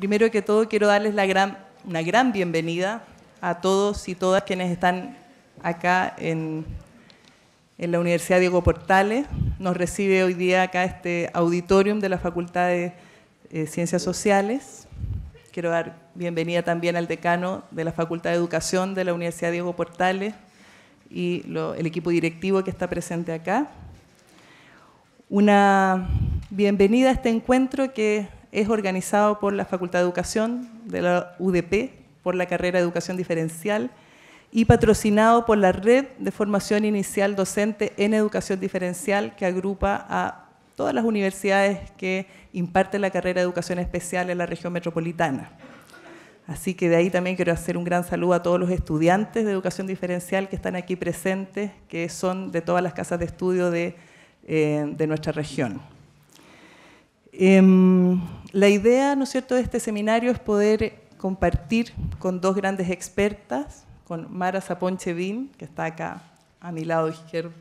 Primero que todo, quiero darles una gran bienvenida a todos y todas quienes están acá en, la Universidad Diego Portales. Nos recibe hoy día acá este auditorium de la Facultad de eh, Ciencias Sociales. Quiero dar bienvenida también al decano de la Facultad de Educación de la Universidad Diego Portales y el equipo directivo que está presente acá. Una bienvenida a este encuentro que es organizado por la Facultad de Educación de la UDP, por la carrera de Educación Diferencial y patrocinado por la Red de Formación Inicial Docente en Educación Diferencial que agrupa a todas las universidades que imparten la carrera de Educación Especial en la región metropolitana. Así que de ahí también quiero hacer un gran saludo a todos los estudiantes de educación diferencial que están aquí presentes, que son de todas las casas de estudio de, eh, de nuestra región. Em, la idea, ¿no es cierto?, de este seminario es poder compartir con dos grandes expertas, con Mara Saponchevin, que está acá a mi lado izquierdo,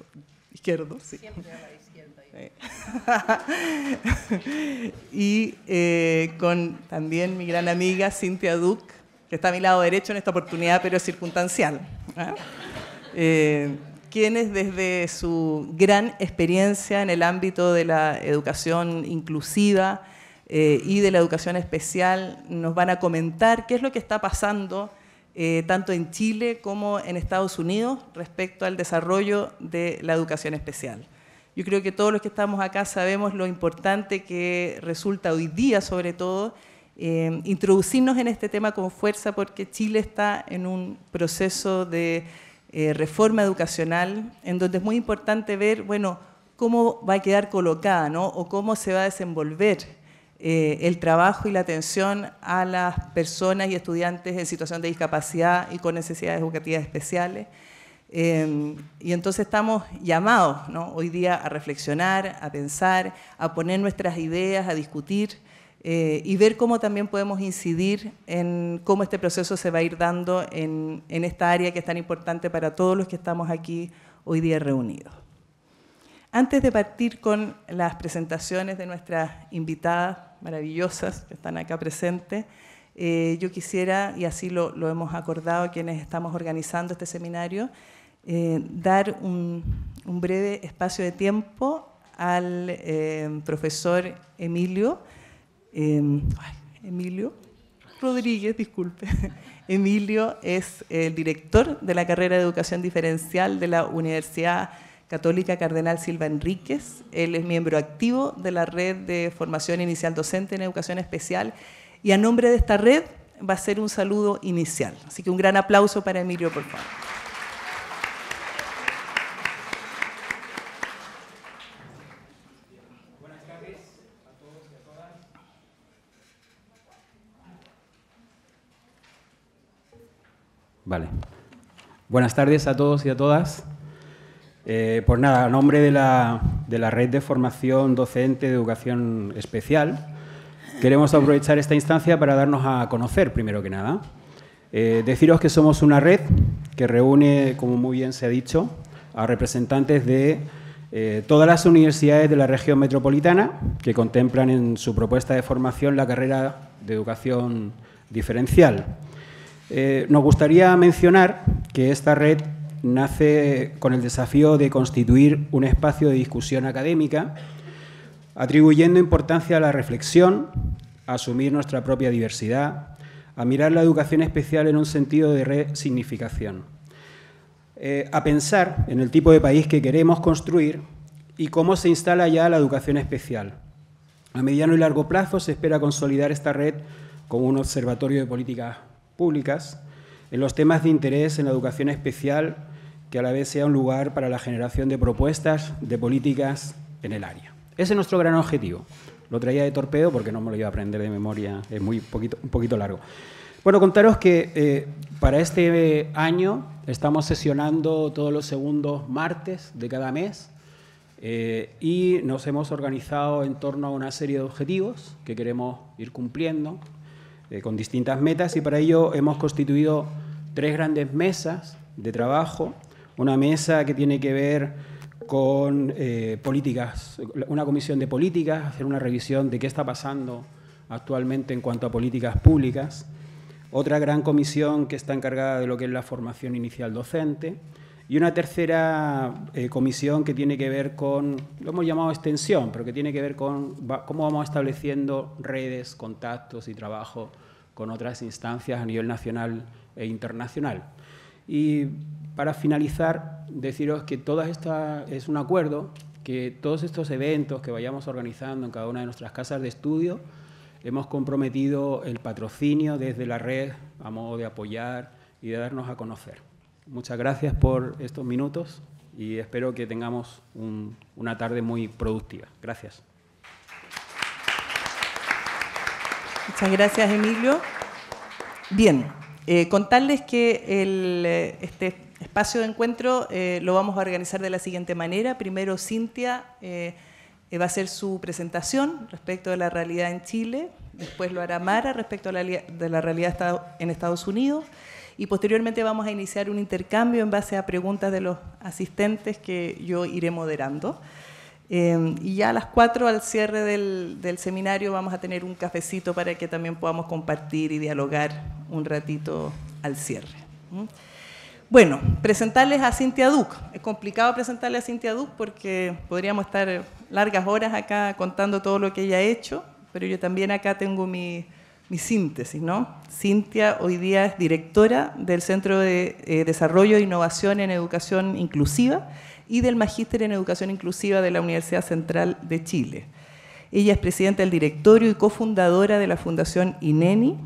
izquierdo Siempre a la izquierda. y eh, con también mi gran amiga Cintia Duke, que está a mi lado derecho en esta oportunidad, pero es circunstancial. ¿ah? Eh, quienes desde su gran experiencia en el ámbito de la educación inclusiva eh, y de la educación especial nos van a comentar qué es lo que está pasando eh, tanto en Chile como en Estados Unidos respecto al desarrollo de la educación especial. Yo creo que todos los que estamos acá sabemos lo importante que resulta hoy día, sobre todo, eh, introducirnos en este tema con fuerza porque Chile está en un proceso de eh, reforma educacional, en donde es muy importante ver, bueno, cómo va a quedar colocada, O cómo se va a desenvolver eh, el trabajo y la atención a las personas y estudiantes en situación de discapacidad y con necesidades educativas especiales. Em, y entonces estamos llamados hoy día a reflexionar, a pensar, a poner nuestras ideas, a discutir eh, y ver cómo también podemos incidir en cómo este proceso se va a ir dando en, esta área que es tan importante para todos los que estamos aquí hoy día reunidos. Antes de partir con las presentaciones de nuestras invitadas maravillosas que están acá presentes, eh, yo quisiera, y así lo, hemos acordado quienes estamos organizando este seminario, eh, dar un, breve espacio de tiempo al profesor Emilio Em, Emilio Rodríguez, disculpe. Emilio es el director de la carrera de educación diferencial de la Universidad Católica Cardenal Silva Enríquez. Él es miembro activo de la red de formación inicial docente en educación especial y a nombre de esta red va a ser un saludo inicial. Así que un gran aplauso para Emilio, por favor. Vale. Buenas tardes a todos y a todas. Por eh, pues nada, a nombre de la, Red de Formación Docente de Educación Especial, queremos aprovechar esta instancia para darnos a conocer, primero que nada. Eh, deciros que somos una red que reúne, como muy bien se ha dicho, a representantes de eh, todas las universidades de la región metropolitana que contemplan en su propuesta de formación la carrera de educación diferencial. Eh, nos gustaría mencionar que esta red nace con el desafío de constituir un espacio de discusión académica, atribuyendo importancia a la reflexión, a asumir nuestra propia diversidad, a mirar la educación especial en un sentido de resignificación, eh, a pensar en el tipo de país que queremos construir y cómo se instala ya la educación especial. A mediano y largo plazo se espera consolidar esta red como un observatorio de políticas públicas en los temas de interés en la educación especial, que a la vez sea un lugar para la generación de propuestas, de políticas en el área. Ese es nuestro gran objetivo. Lo traía de torpedo porque no me lo iba a aprender de memoria, es muy poquito, un poquito largo. Bueno, contaros que eh, para este año estamos sesionando todos los segundos martes de cada mes eh, y nos hemos organizado en torno a una serie de objetivos que queremos ir cumpliendo eh, con distintas metas y para ello hemos constituido tres grandes mesas de trabajo. Una mesa que tiene que ver con eh, políticas, una comisión de políticas, hacer una revisión de qué está pasando actualmente en cuanto a políticas públicas. Otra gran comisión que está encargada de lo que es la formación inicial docente y una tercera eh, comisión que tiene que ver con, lo hemos llamado extensión, pero que tiene que ver con cómo vamos estableciendo redes, contactos y trabajo con otras instancias a nivel nacional e internacional. Y para finalizar, deciros que toda esta es un acuerdo, que todos estos eventos que vayamos organizando en cada una de nuestras casas de estudio, hemos comprometido el patrocinio desde la red a modo de apoyar y de darnos a conocer muchas gracias por estos minutos y espero que tengamos una tarde muy productiva. Gracias. Muchas gracias, Emilio. Bien, eh, contarles que el, eh, este espacio de encuentro eh, lo vamos a organizar de la siguiente manera. Primero, Cintia va a hacer su presentación respecto de la realidad en Chile. Después lo hará Mara respecto de la realidad en Estados Unidos y posteriormente vamos a iniciar un intercambio en base a preguntas de los asistentes que yo iré moderando. Em, y ya a las cuatro, al cierre del, del, seminario vamos a tener un cafecito para que también podamos compartir y dialogar un ratito al cierre. Bueno, presentarles a Cintia Duc. Es complicado presentarle a Cintia Duc porque podríamos estar largas horas acá contando todo lo que ella ha hecho, pero yo también acá tengo mi mi síntesis, ¿no? Cintia hoy día es directora del Centro de eh, Desarrollo e Innovación en Educación Inclusiva y del Magíster en Educación Inclusiva de la Universidad Central de Chile. Ella es presidenta del directorio y cofundadora de la Fundación INENI.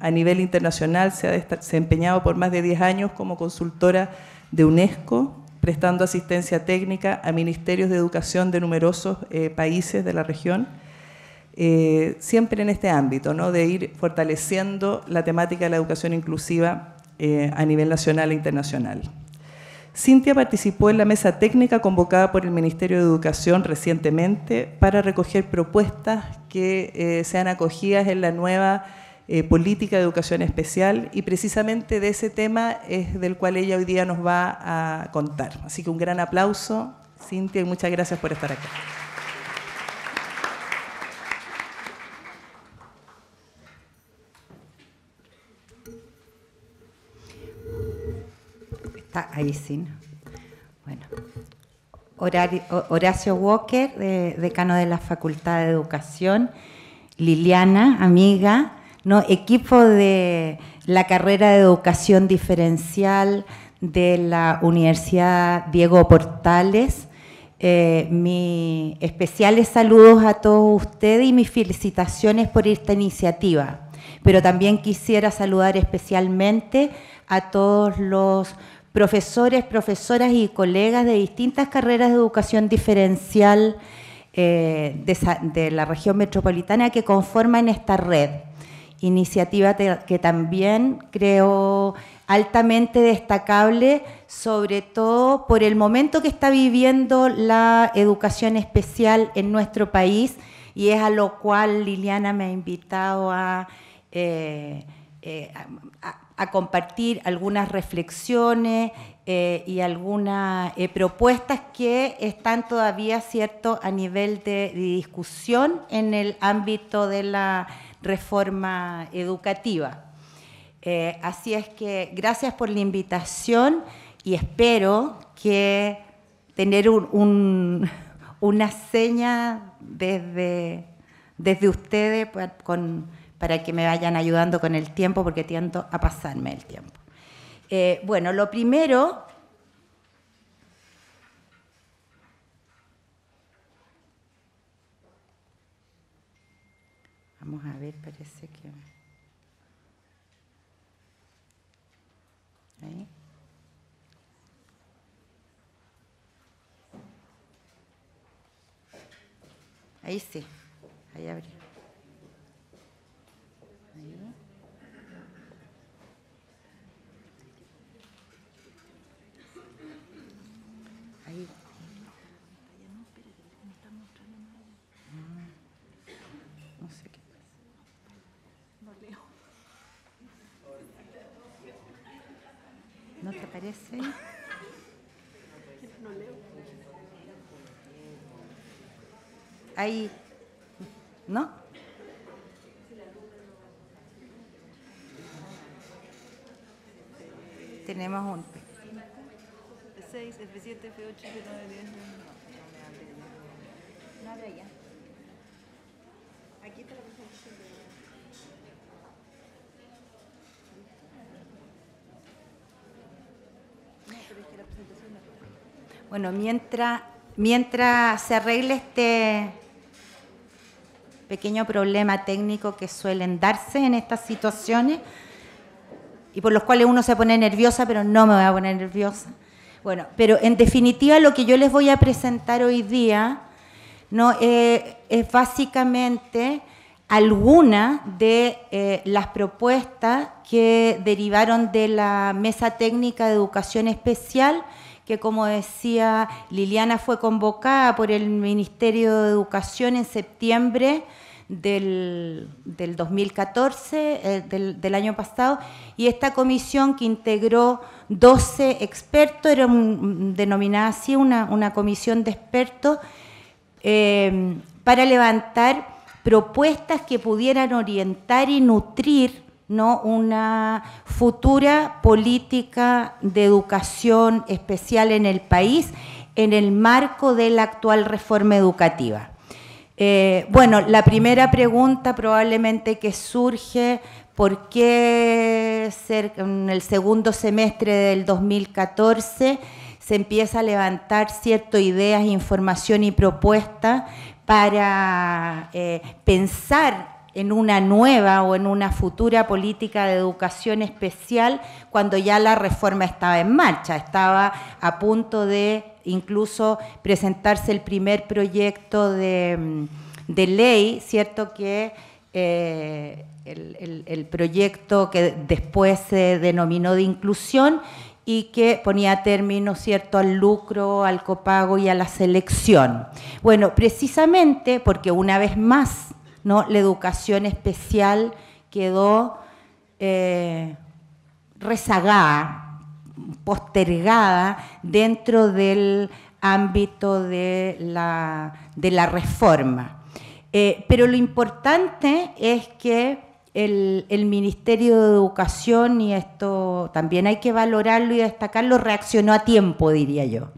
A nivel internacional se ha desempeñado por más de 10 años como consultora de UNESCO, prestando asistencia técnica a ministerios de educación de numerosos eh, países de la región eh, siempre en este ámbito, de ir fortaleciendo la temática de la educación inclusiva eh, a nivel nacional e internacional. Cintia participó en la mesa técnica convocada por el Ministerio de Educación recientemente para recoger propuestas que eh, sean acogidas en la nueva política de educación especial y precisamente de ese tema es del cual ella hoy día nos va a contar. Así que un gran aplauso, Cintia, y muchas gracias por estar acá. ahí sí. Bueno. Horacio Walker, decano de la Facultad de Educación, Liliana, amiga, ¿no? equipo de la carrera de educación diferencial de la Universidad Diego Portales. Eh, mis especiales saludos a todos ustedes y mis felicitaciones por esta iniciativa. Pero también quisiera saludar especialmente a todos los profesores, profesoras y colegas de distintas carreras de educación diferencial eh, de, la región metropolitana que conforman esta red. Iniciativa que también creo altamente destacable, sobre todo por el momento que está viviendo la educación especial en nuestro país y es a lo cual Liliana me ha invitado a... Eh, eh, a compartir algunas reflexiones eh, y algunas eh, propuestas que están todavía, ¿cierto?, a nivel de, discusión en el ámbito de la reforma educativa. Eh, así es que gracias por la invitación y espero que tener una seña desde, desde ustedes pues, con para que me vayan ayudando con el tiempo, porque tiendo a pasarme el tiempo. Eh, bueno, lo primero... Vamos a ver, parece que... Ahí. Ahí sí, ahí abrí. parece. Ahí, ¿no? Tenemos un... F6, F7, F8, F9, 10. Nada ya. Aquí está la presentación Bueno, mientras, mientras se arregle este pequeño problema técnico que suelen darse en estas situaciones y por los cuales uno se pone nerviosa, pero no me voy a poner nerviosa. Bueno, pero en definitiva lo que yo les voy a presentar hoy día no, eh, es básicamente algunas de eh, las propuestas que derivaron de la Mesa Técnica de Educación Especial, que como decía Liliana fue convocada por el Ministerio de Educación en septiembre del, 2014, eh, del, año pasado, y esta comisión que integró 12 expertos, era denominada así una, comisión de expertos, eh, para levantar propuestas que pudieran orientar y nutrir ¿no? una futura política de educación especial en el país en el marco de la actual reforma educativa. Eh, bueno, la primera pregunta probablemente que surge, ¿por qué en el segundo semestre del 2014 se empieza a levantar ciertas ideas, información y propuestas para eh, pensar en una nueva o en una futura política de educación especial cuando ya la reforma estaba en marcha, estaba a punto de incluso presentarse el primer proyecto de, mm, ley, ¿cierto? Que eh, el, proyecto que después se denominó de inclusión y que ponía término cierto al lucro, al copago y a la selección. Bueno, precisamente porque una vez más ¿no? la educación especial quedó eh, rezagada, postergada dentro del ámbito de la, reforma. Eh, pero lo importante es que el, Ministerio de Educación, y esto también hay que valorarlo y destacarlo, reaccionó a tiempo, diría yo.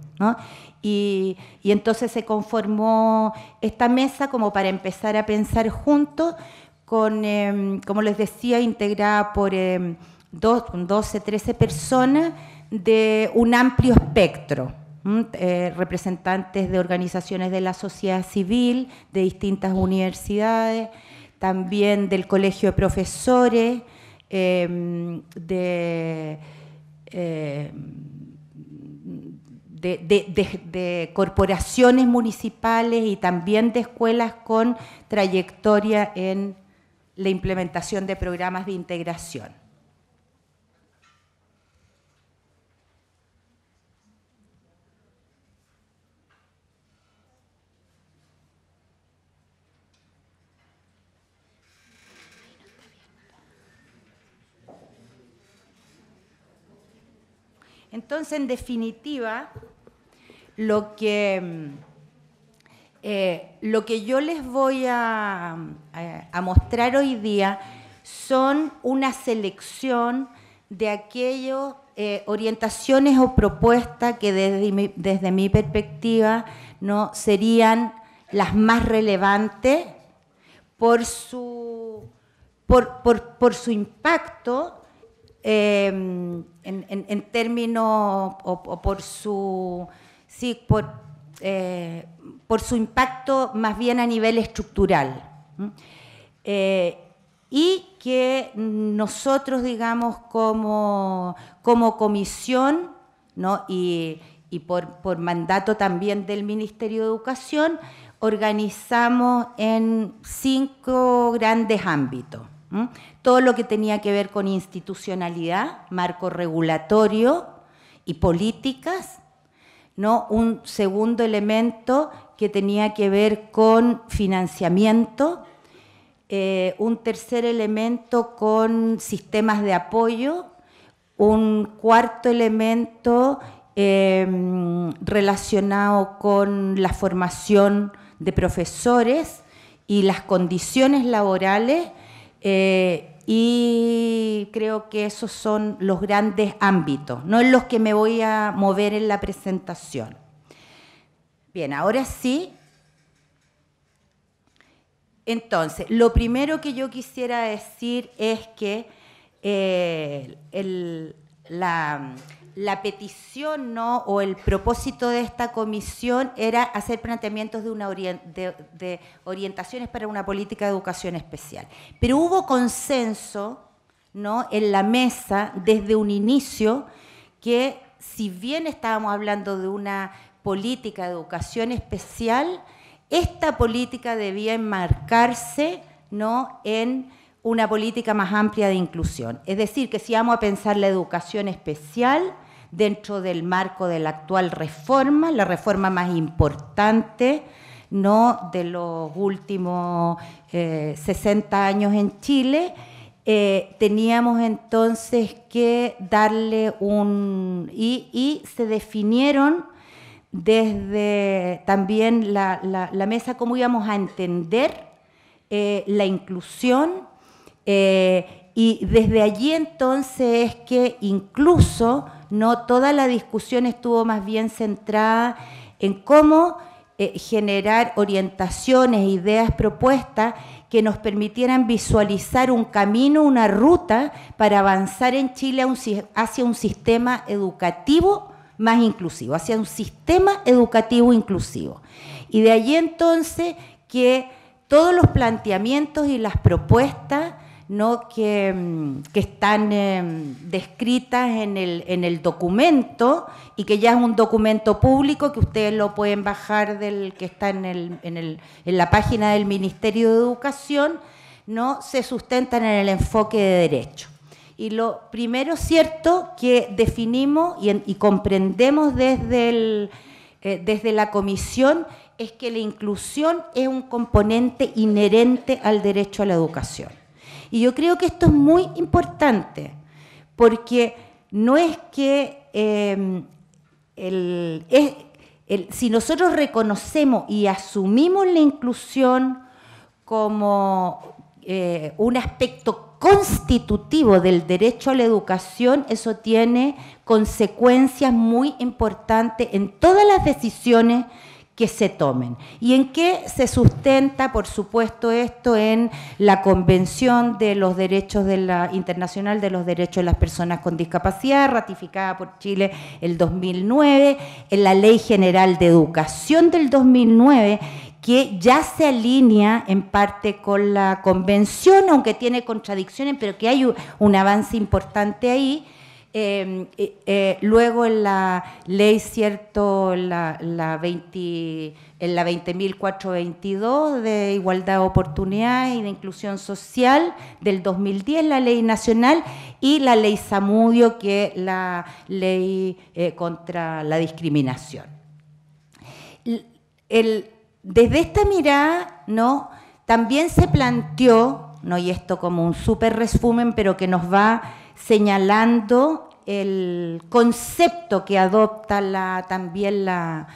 Y, entonces se conformó esta mesa como para empezar a pensar juntos, con, em, como les decía, integrada por 12, em, 13 personas de un amplio espectro. Eh, representantes de organizaciones de la sociedad civil, de distintas universidades, también del Colegio de Profesores, em, em, de, corporaciones municipales y también de escuelas con trayectoria en la implementación de programas de integración. Entonces, en definitiva, lo que, mm, eh, lo que yo les voy eh, a, mostrar hoy día son una selección de aquellas eh, orientaciones o propuestas que desde mi, perspectiva ¿no? serían las más relevantes por su impacto Em, en, términos o, por su eh, por, su impacto más bien a nivel estructural. Eh, y que nosotros, digamos, como, comisión y, por, por, mandato también del Ministerio de Educación, organizamos en cinco grandes ámbitos. Todo lo que tenía que ver con institucionalidad, marco regulatorio y políticas. ¿no? Un segundo elemento que tenía que ver con financiamiento. Eh, un tercer elemento con sistemas de apoyo. Un cuarto elemento em, relacionado con la formación de profesores y las condiciones laborales eh, y creo que esos son los grandes ámbitos, no en los que me voy a mover en la presentación. Bien, ahora sí. Entonces, lo primero que yo quisiera decir es que eh, la, la petición ¿no? o el propósito de esta comisión era hacer planteamientos de, orientaciones para una política de educación especial. Pero hubo consenso ¿no? en la mesa desde un inicio que si bien estábamos hablando de una política de educación especial, esta política debía enmarcarse ¿no? en una política más amplia de inclusión. Es decir, que si vamos a pensar la educación especial, dentro del marco de la actual reforma, la reforma más importante ¿no? de los últimos 60 eh, años en Chile, eh, teníamos entonces que darle un... y, se definieron desde también la, mesa cómo íbamos a entender eh, la inclusión y desde allí entonces es que incluso no toda la discusión estuvo más bien centrada en cómo eh, generar orientaciones, ideas, propuestas que nos permitieran visualizar un camino, una ruta para avanzar en Chile hacia un sistema educativo más inclusivo, hacia un sistema educativo inclusivo. Y de allí entonces que todos los planteamientos y las propuestas ¿no? que, mm, están eh, descritas en el, en el documento y que ya es un documento público que ustedes lo pueden bajar del que está en, el, en, el, en la página del Ministerio de Educación, ¿no? se sustentan en el enfoque de derecho. Y lo primero cierto que definimos y, comprendemos desde, eh, desde la comisión es que la inclusión es un componente inherente al derecho a la educación. Y yo creo que esto es muy importante, porque no es que em, si nosotros reconocemos y asumimos la inclusión como eh, un aspecto constitutivo del derecho a la educación, eso tiene consecuencias muy importantes en todas las decisiones que se tomen. ¿Y en qué se sustenta, por supuesto, esto en la Convención de los Derechos de la Internacional de los Derechos de las Personas con Discapacidad, ratificada por Chile el 2009, en la Ley General de Educación del 2009? que ya se alinea en parte con la convención, aunque tiene contradicciones, pero que hay un avance importante ahí, Em, eh, luego en la ley, cierto, la, la 20, en la 20.422 de igualdad de oportunidades y de inclusión social del 2010, la ley nacional, y la ley Samudio, que es la ley eh, contra la discriminación. desde esta mirada, ¿no? También se planteó, ¿no? y esto como un súper resumen, pero que nos va señalando el concepto que adopta también la,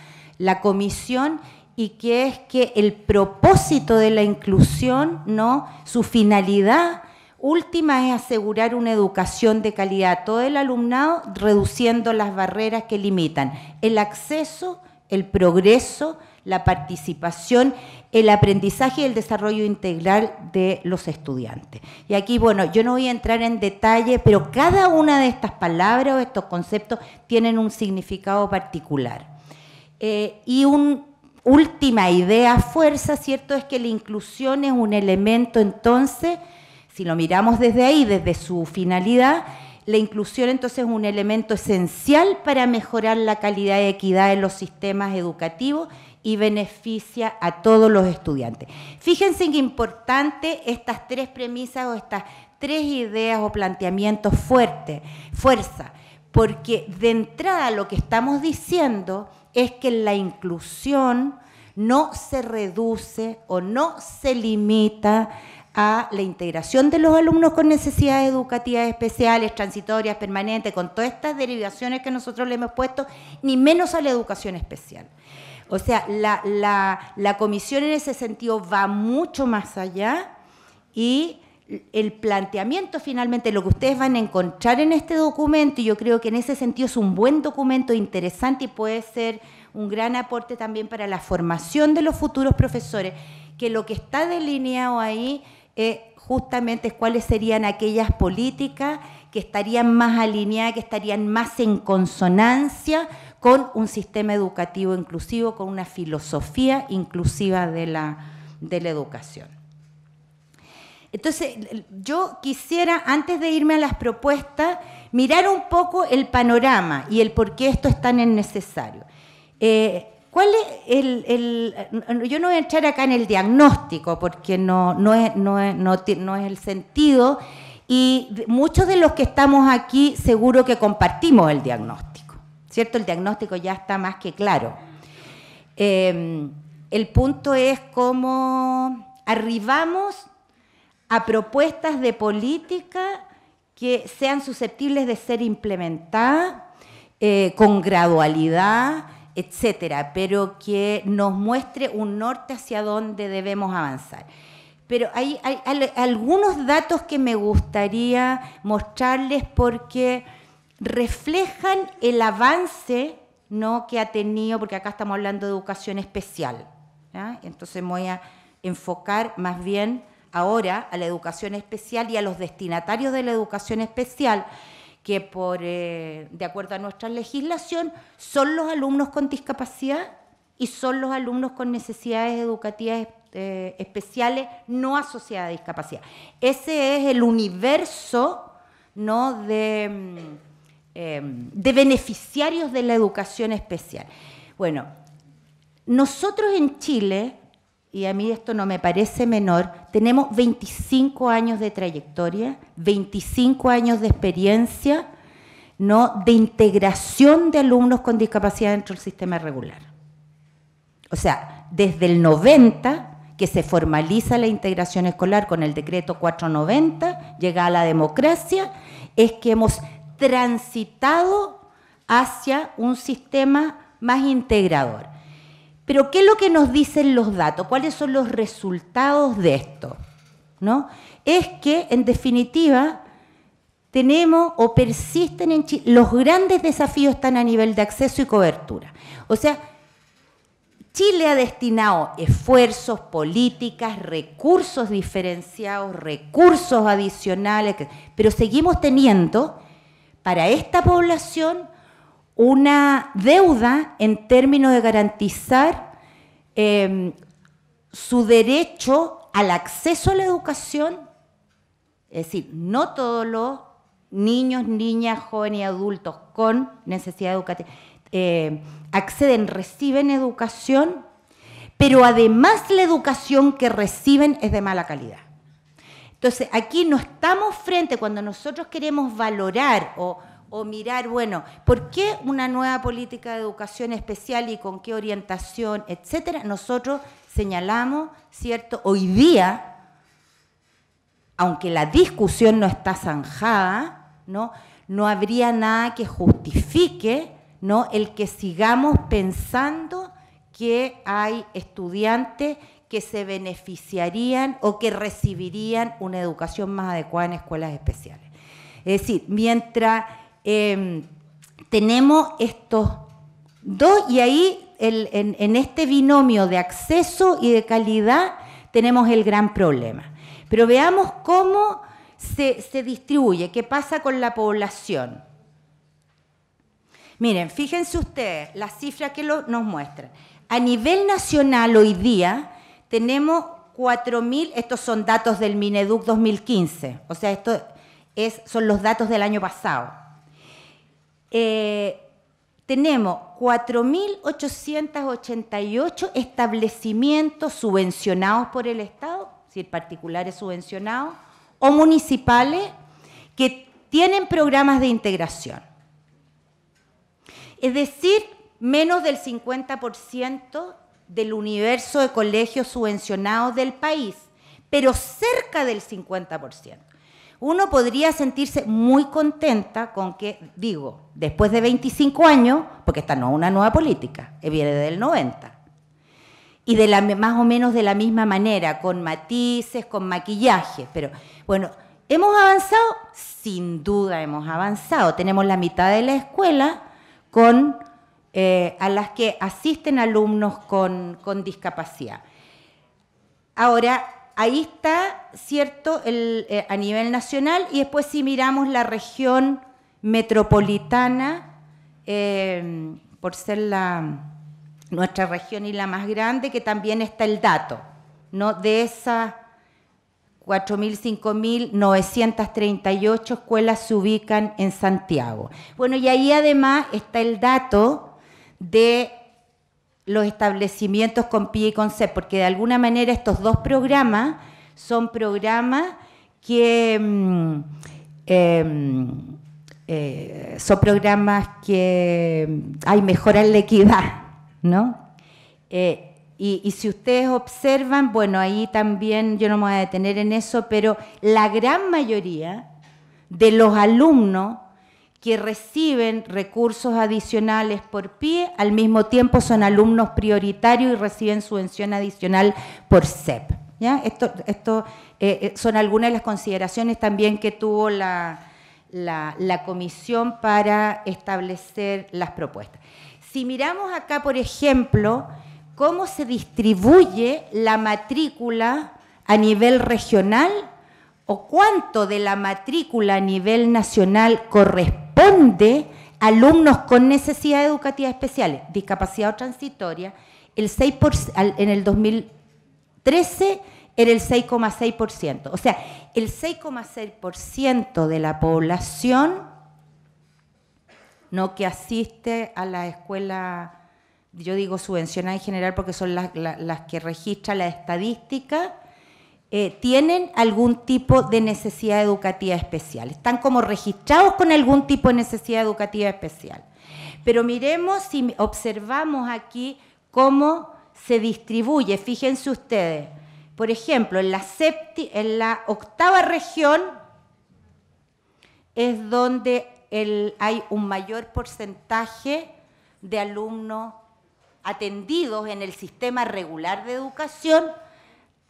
comisión y que es que el propósito de la inclusión, ¿no? su finalidad última es asegurar una educación de calidad a todo el alumnado, reduciendo las barreras que limitan el acceso, el progreso, la participación, el aprendizaje y el desarrollo integral de los estudiantes. Y aquí, bueno, yo no voy a entrar en detalle, pero cada una de estas palabras o estos conceptos tienen un significado particular. Eh, y una última idea, fuerza, ¿cierto? Es que la inclusión es un elemento, entonces, si lo miramos desde ahí, desde su finalidad, la inclusión entonces es un elemento esencial para mejorar la calidad y equidad en los sistemas educativos y beneficia a todos los estudiantes. Fíjense que importante estas tres premisas o estas tres ideas o planteamientos fuertes, fuerza, porque de entrada lo que estamos diciendo es que la inclusión no se reduce o no se limita a la integración de los alumnos con necesidades educativas especiales, transitorias, permanentes, con todas estas derivaciones que nosotros le hemos puesto, ni menos a la educación especial. O sea, la, comisión en ese sentido va mucho más allá y el planteamiento finalmente, lo que ustedes van a encontrar en este documento, y yo creo que en ese sentido es un buen documento interesante y puede ser un gran aporte también para la formación de los futuros profesores, que lo que está delineado ahí eh, es justamente cuáles serían aquellas políticas que estarían más alineadas, que estarían más en consonancia con un sistema educativo inclusivo, con una filosofía inclusiva de la, de la educación. Entonces, yo quisiera, antes de irme a las propuestas, mirar un poco el panorama y el por qué esto es tan necesario. Eh, ¿Cuál es el, Yo no voy a entrar acá en el diagnóstico porque no, no es el sentido y muchos de los que estamos aquí seguro que compartimos el diagnóstico. El diagnóstico ya está más que claro. Em, el punto es cómo arribamos a propuestas de política que sean susceptibles de ser implementadas eh, con gradualidad, etcétera, pero que nos muestre un norte hacia dónde debemos avanzar. Pero hay algunos datos que me gustaría mostrarles porque reflejan el avance ¿no? que ha tenido, porque acá estamos hablando de educación especial. Entonces voy a enfocar más bien ahora a la educación especial y a los destinatarios de la educación especial, que por, eh, de acuerdo a nuestra legislación son los alumnos con discapacidad y son los alumnos con necesidades educativas eh, especiales no asociadas a discapacidad. Ese es el universo ¿no? de mm, eh, de beneficiarios de la educación especial. Bueno, nosotros en Chile, y a mí esto no me parece menor, tenemos 25 años de trayectoria, 25 años de experiencia, ¿no? de integración de alumnos con discapacidad dentro del sistema regular. O sea, desde el 90 que se formaliza la integración escolar con el decreto 490, llega a la democracia, es que hemos transitado hacia un sistema más integrador. Pero ¿qué es lo que nos dicen los datos? ¿Cuáles son los resultados de esto? ¿No? Es que, en definitiva, tenemos o persisten en Chile, los grandes desafíos están a nivel de acceso y cobertura. O sea, Chile ha destinado esfuerzos, políticas, recursos diferenciados, recursos adicionales, pero seguimos teniendo para esta población una deuda en términos de garantizar em, su derecho al acceso a la educación, es decir, no todos los niños, niñas, jóvenes y adultos con necesidad educativa eh, acceden, reciben educación, pero además la educación que reciben es de mala calidad. Entonces, aquí no estamos frente cuando nosotros queremos valorar o, mirar, bueno, ¿por qué una nueva política de educación especial y con qué orientación, etcétera? Nosotros señalamos, ¿cierto? Hoy día, aunque la discusión no está zanjada, ¿no? No habría nada que justifique, ¿no? El que sigamos pensando que hay estudiantes que se beneficiarían o que recibirían una educación más adecuada en escuelas especiales. Es decir, mientras em, tenemos estos dos, y ahí en, este binomio de acceso y de calidad tenemos el gran problema. Pero veamos cómo se, distribuye, qué pasa con la población. Miren, fíjense ustedes las cifras que nos muestran. A nivel nacional hoy día tenemos 4.000, estos son datos del Mineduc 2015, o sea, estos son los datos del año pasado. Eh, tenemos 4.888 establecimientos subvencionados por el Estado, si el particular es subvencionado, o municipales que tienen programas de integración. Es decir, menos del 50% del universo de colegios subvencionados del país, pero cerca del 50%. Uno podría sentirse muy contenta con que, digo, después de 25 años, porque esta no es una nueva política, eh, viene del 90, y de la, más o menos de la misma manera, con matices, con maquillaje, pero bueno, ¿Hemos avanzado? Sin duda hemos avanzado. Tenemos la mitad de la escuela con eh, a las que asisten alumnos con, discapacidad. Ahora, ahí está, ¿cierto?, eh, a nivel nacional y después si miramos la región metropolitana, eh, por ser nuestra región y la más grande, que también está el dato, ¿no? De esas 4.000, 938 escuelas se ubican en Santiago. Bueno, y ahí además está el dato de los establecimientos con PIE y con C, porque de alguna manera estos dos programas son programas que mm, em, eh, son programas que mm, hay mejoran la equidad, ¿no? Eh, y, si ustedes observan, bueno, ahí también yo no me voy a detener en eso, pero la gran mayoría de los alumnos que reciben recursos adicionales por PIE, al mismo tiempo son alumnos prioritarios y reciben subvención adicional por CEP. ¿ya? Esto, esto eh, eh, son algunas de las consideraciones también que tuvo la comisión para establecer las propuestas. Si miramos acá, por ejemplo, cómo se distribuye la matrícula a nivel regional cuánto de la matrícula a nivel nacional corresponde a alumnos con necesidad educativa especial, discapacidad o transitoria, el en el 2013 era el 6,6%. O sea, el 6,6% de la población no que asiste a la escuela, yo digo subvencionada en general porque son las que registra la estadística, eh, tienen algún tipo de necesidad educativa especial, están como registrados con algún tipo de necesidad educativa especial. Pero miremos y observamos aquí cómo se distribuye, fíjense ustedes, por ejemplo, en la, octava región es donde hay un mayor porcentaje de alumnos atendidos en el sistema regular de educación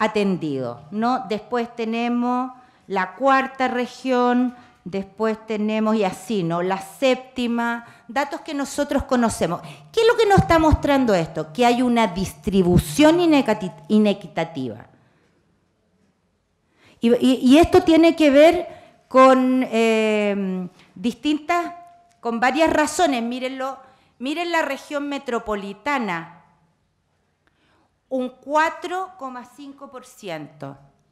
atendido. ¿no? Después tenemos la cuarta región, después tenemos, y así, ¿no? La séptima, datos que nosotros conocemos. ¿Qué es lo que nos está mostrando esto? Que hay una distribución inequitativa. Y, esto tiene que ver con eh, distintas, con varias razones. Mírenlo, miren la región metropolitana, un 4,5%,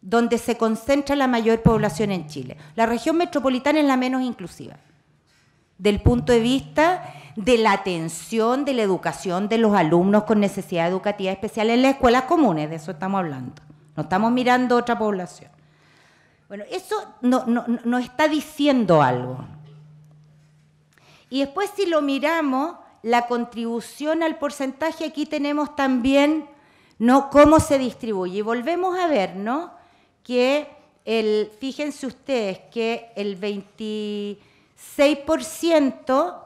donde se concentra la mayor población en Chile. La región metropolitana es la menos inclusiva, del punto de vista de la atención de la educación de los alumnos con necesidad educativa especial en las escuelas comunes, de eso estamos hablando. No estamos mirando otra población. Bueno, eso nos está diciendo algo. Y después si lo miramos, la contribución al porcentaje, aquí tenemos también no cómo se distribuye. Y volvemos a ver, ¿no? Que el, fíjense ustedes que el 26%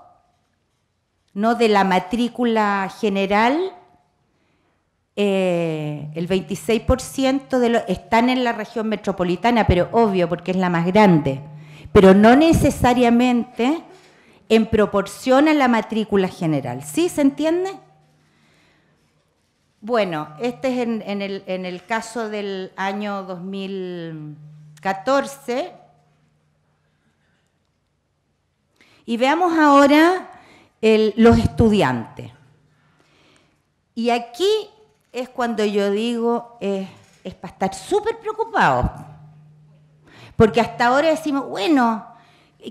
¿no? de la matrícula general, eh, el 26% de los están en la región metropolitana, pero obvio, porque es la más grande, pero no necesariamente en proporción a la matrícula general. ¿Sí se entiende? Bueno, este es en, el, caso del año 2014. Y veamos ahora los estudiantes. Y aquí es cuando yo digo, es para estar súper preocupados. Porque hasta ahora decimos, bueno,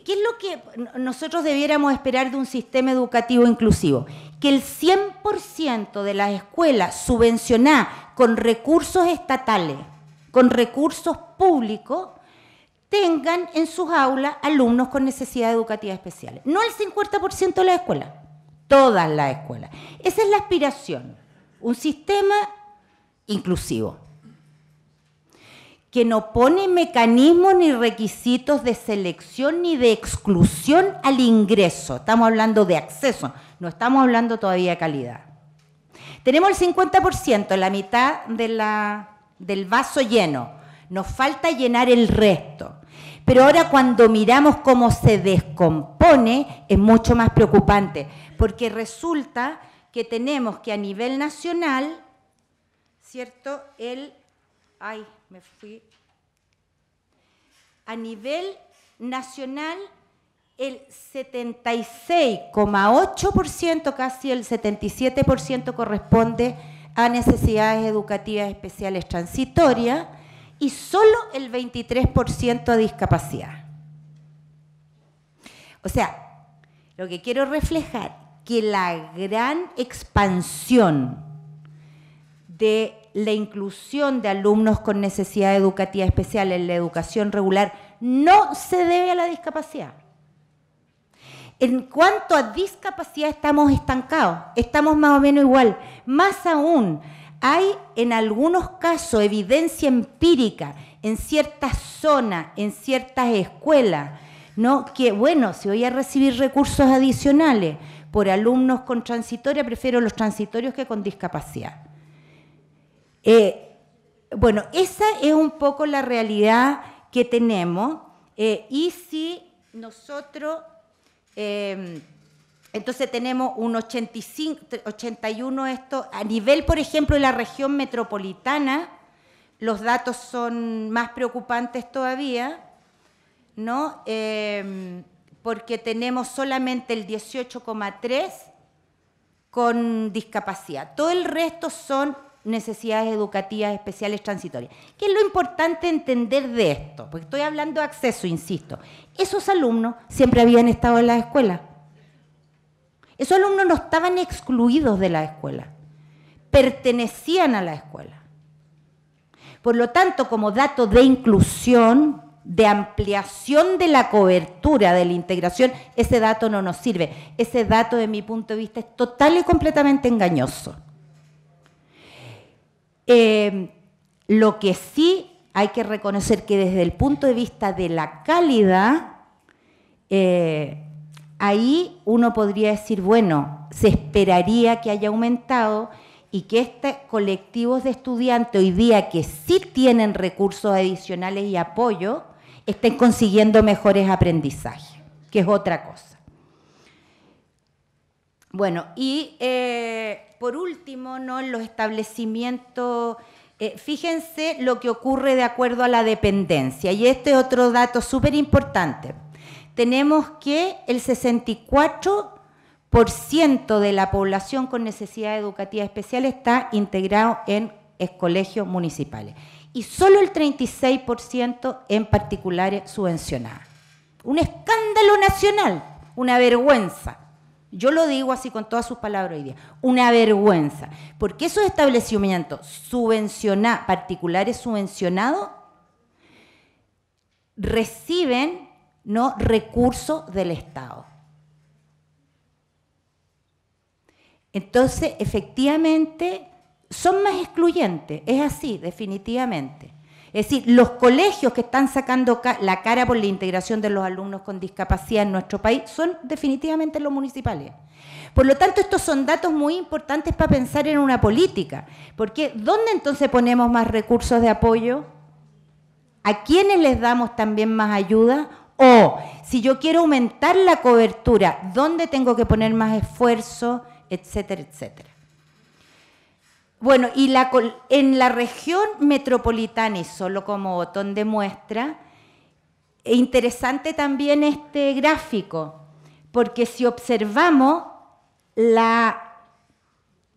¿Qué es lo que nosotros debiéramos esperar de un sistema educativo inclusivo? Que el 100% de las escuelas subvencionadas con recursos estatales, con recursos públicos, tengan en sus aulas alumnos con necesidad educativa especiales. No el 50% de las escuelas, todas las escuelas. Esa es la aspiración, un sistema inclusivo que no pone mecanismos ni requisitos de selección ni de exclusión al ingreso. Estamos hablando de acceso, no estamos hablando todavía de calidad. Tenemos el 50%, la mitad del vaso lleno. Nos falta llenar el resto. Pero ahora cuando miramos cómo se descompone, es mucho más preocupante, porque resulta que tenemos que a nivel nacional, ¿cierto? El... Ay, a nivel nacional, el 76,8%, casi el 77% corresponde a necesidades educativas especiales transitorias y solo el 23% a discapacidad. O sea, lo que quiero reflejar que la gran expansión de la inclusión de alumnos con necesidad educativa especial en la educación regular no se debe a la discapacidad. En cuanto a discapacidad estamos estancados, estamos más o menos igual. Más aún, hay en algunos casos evidencia empírica en ciertas zonas, en ciertas escuelas, ¿no? que bueno, si voy a recibir recursos adicionales por alumnos con transitoria, prefiero los transitorios que con discapacidad. Eh, bueno, esa es un poco la realidad que tenemos eh, y si nosotros, em, entonces tenemos un 85, 81 esto, a nivel, por ejemplo, de la región metropolitana, los datos son más preocupantes todavía, ¿no? Em, porque tenemos solamente el 18,3 con discapacidad. Todo el resto son necesidades educativas especiales transitorias. ¿Qué es lo importante entender de esto? Porque estoy hablando de acceso, insisto. Esos alumnos siempre habían estado en la escuela. Esos alumnos no estaban excluidos de la escuela, pertenecían a la escuela. Por lo tanto, como dato de inclusión, de ampliación de la cobertura, de la integración, ese dato no nos sirve. Ese dato, de mi punto de vista, es total y completamente engañoso. Em, lo que sí hay que reconocer que desde el punto de vista de la calidad, eh, ahí uno podría decir, bueno, se esperaría que haya aumentado y que estos colectivos de estudiantes hoy día que sí tienen recursos adicionales y apoyo, estén consiguiendo mejores aprendizajes, que es otra cosa. Bueno, y eh, por último, ¿no? los establecimientos, eh, fíjense lo que ocurre de acuerdo a la dependencia, y este es otro dato súper importante. Tenemos que el 64% de la población con necesidad educativa especial está integrado en colegios municipales y solo el 36% en particulares subvencionadas. Un escándalo nacional, una vergüenza. Yo lo digo así con todas sus palabras hoy día. Una vergüenza. Porque esos establecimientos particulares subvencionados reciben ¿no? recursos del Estado. Entonces, efectivamente, son más excluyentes. Es así, definitivamente. Es decir, los colegios que están sacando la cara por la integración de los alumnos con discapacidad en nuestro país son definitivamente los municipales. Por lo tanto, estos son datos muy importantes para pensar en una política, porque ¿dónde entonces ponemos más recursos de apoyo? ¿A quiénes les damos también más ayuda? O si yo quiero aumentar la cobertura, ¿dónde tengo que poner más esfuerzo? Etcétera, etcétera. Bueno, y en la región metropolitana, y solo como botón de muestra, e interesante también este gráfico, porque si observamos la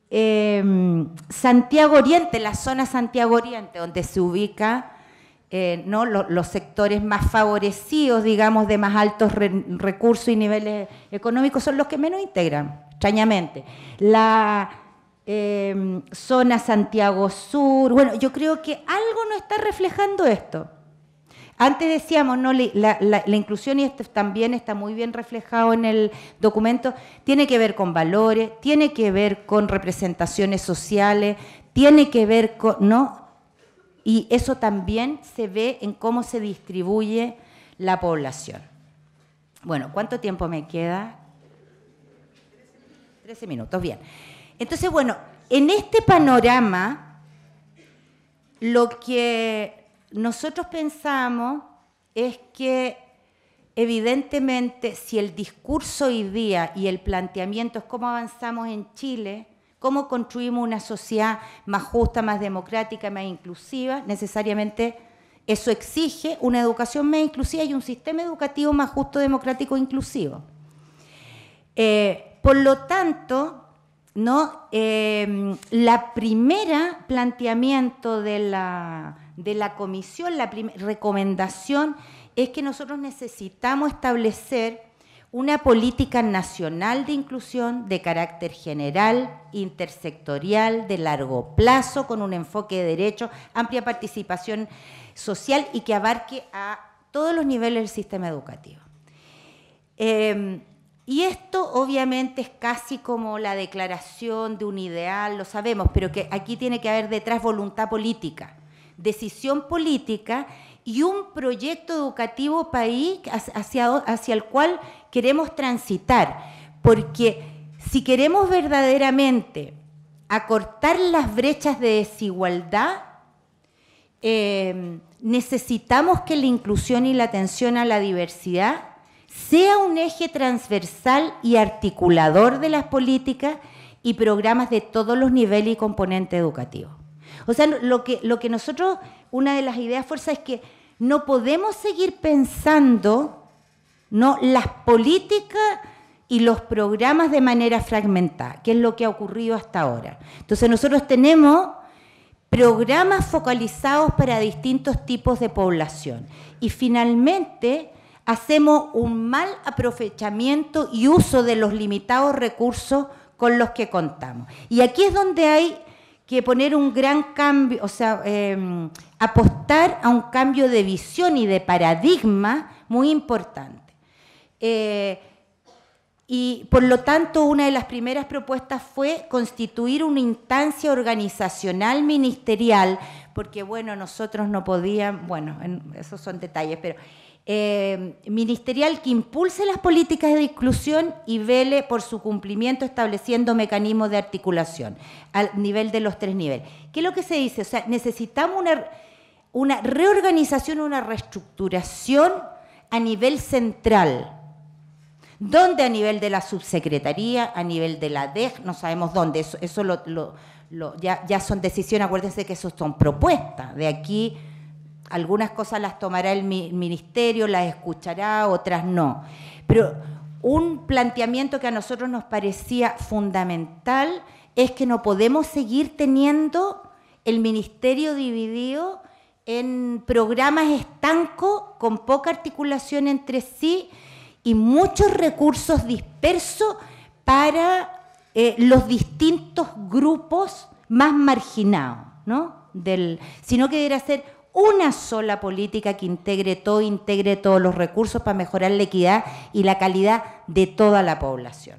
em, Santiago Oriente, la zona Santiago Oriente, donde se ubica eh, ¿no? los, sectores más favorecidos, digamos, de más altos recursos y niveles económicos, son los que menos integran, extrañamente. La Em, zona Santiago Sur. Bueno, yo creo que algo no está reflejando esto. Antes decíamos, ¿no? La, inclusión, y esto también está muy bien reflejado en el documento, tiene que ver con valores, tiene que ver con representaciones sociales, tiene que ver con. ¿no? Y eso también se ve en cómo se distribuye la población. Bueno, ¿cuánto tiempo me queda? Trece minutos, bien. Entonces, bueno, en este panorama, lo que nosotros pensamos es que evidentemente si el discurso hoy día y el planteamiento es cómo avanzamos en Chile, cómo construimos una sociedad más justa, más democrática, más inclusiva, necesariamente eso exige una educación más inclusiva y un sistema educativo más justo, democrático e inclusivo. Eh, por lo tanto, ¿no? Em, la primera planteamiento de la, de la comisión, la recomendación, es que nosotros necesitamos establecer una política nacional de inclusión de carácter general, intersectorial, de largo plazo, con un enfoque de derecho amplia participación social y que abarque a todos los niveles del sistema educativo. Em, y esto obviamente es casi como la declaración de un ideal, lo sabemos, pero que aquí tiene que haber detrás voluntad política, decisión política y un proyecto educativo país hacia, el cual queremos transitar. Porque si queremos verdaderamente acortar las brechas de desigualdad, eh, necesitamos que la inclusión y la atención a la diversidad sea un eje transversal y articulador de las políticas y programas de todos los niveles y componentes educativos. O sea, lo que, lo que nosotros, una de las ideas fuerza es que no podemos seguir pensando ¿no? las políticas y los programas de manera fragmentada, que es lo que ha ocurrido hasta ahora. Entonces nosotros tenemos programas focalizados para distintos tipos de población. Y finalmente, hacemos un mal aprovechamiento y uso de los limitados recursos con los que contamos. Y aquí es donde hay que poner un gran cambio, o sea, em, apostar a un cambio de visión y de paradigma muy importante. Eh, y por lo tanto, una de las primeras propuestas fue constituir una instancia organizacional ministerial, porque bueno, nosotros no podíamos, bueno, esos son detalles, pero eh, ministerial que impulse las políticas de inclusión y vele por su cumplimiento estableciendo mecanismos de articulación al nivel de los tres niveles. ¿Qué es lo que se dice? O sea, necesitamos una, reorganización, una reestructuración a nivel central, donde a nivel de la subsecretaría, a nivel de la DEG, no sabemos dónde, eso, ya, ya son decisiones, acuérdense que eso son propuestas, de aquí algunas cosas las tomará el ministerio, las escuchará, otras no. Pero un planteamiento que a nosotros nos parecía fundamental es que no podemos seguir teniendo el ministerio dividido en programas estancos, con poca articulación entre sí y muchos recursos dispersos para eh, los distintos grupos más marginados, ¿no? sino que debería ser una sola política que integre todo, integre todos los recursos para mejorar la equidad y la calidad de toda la población.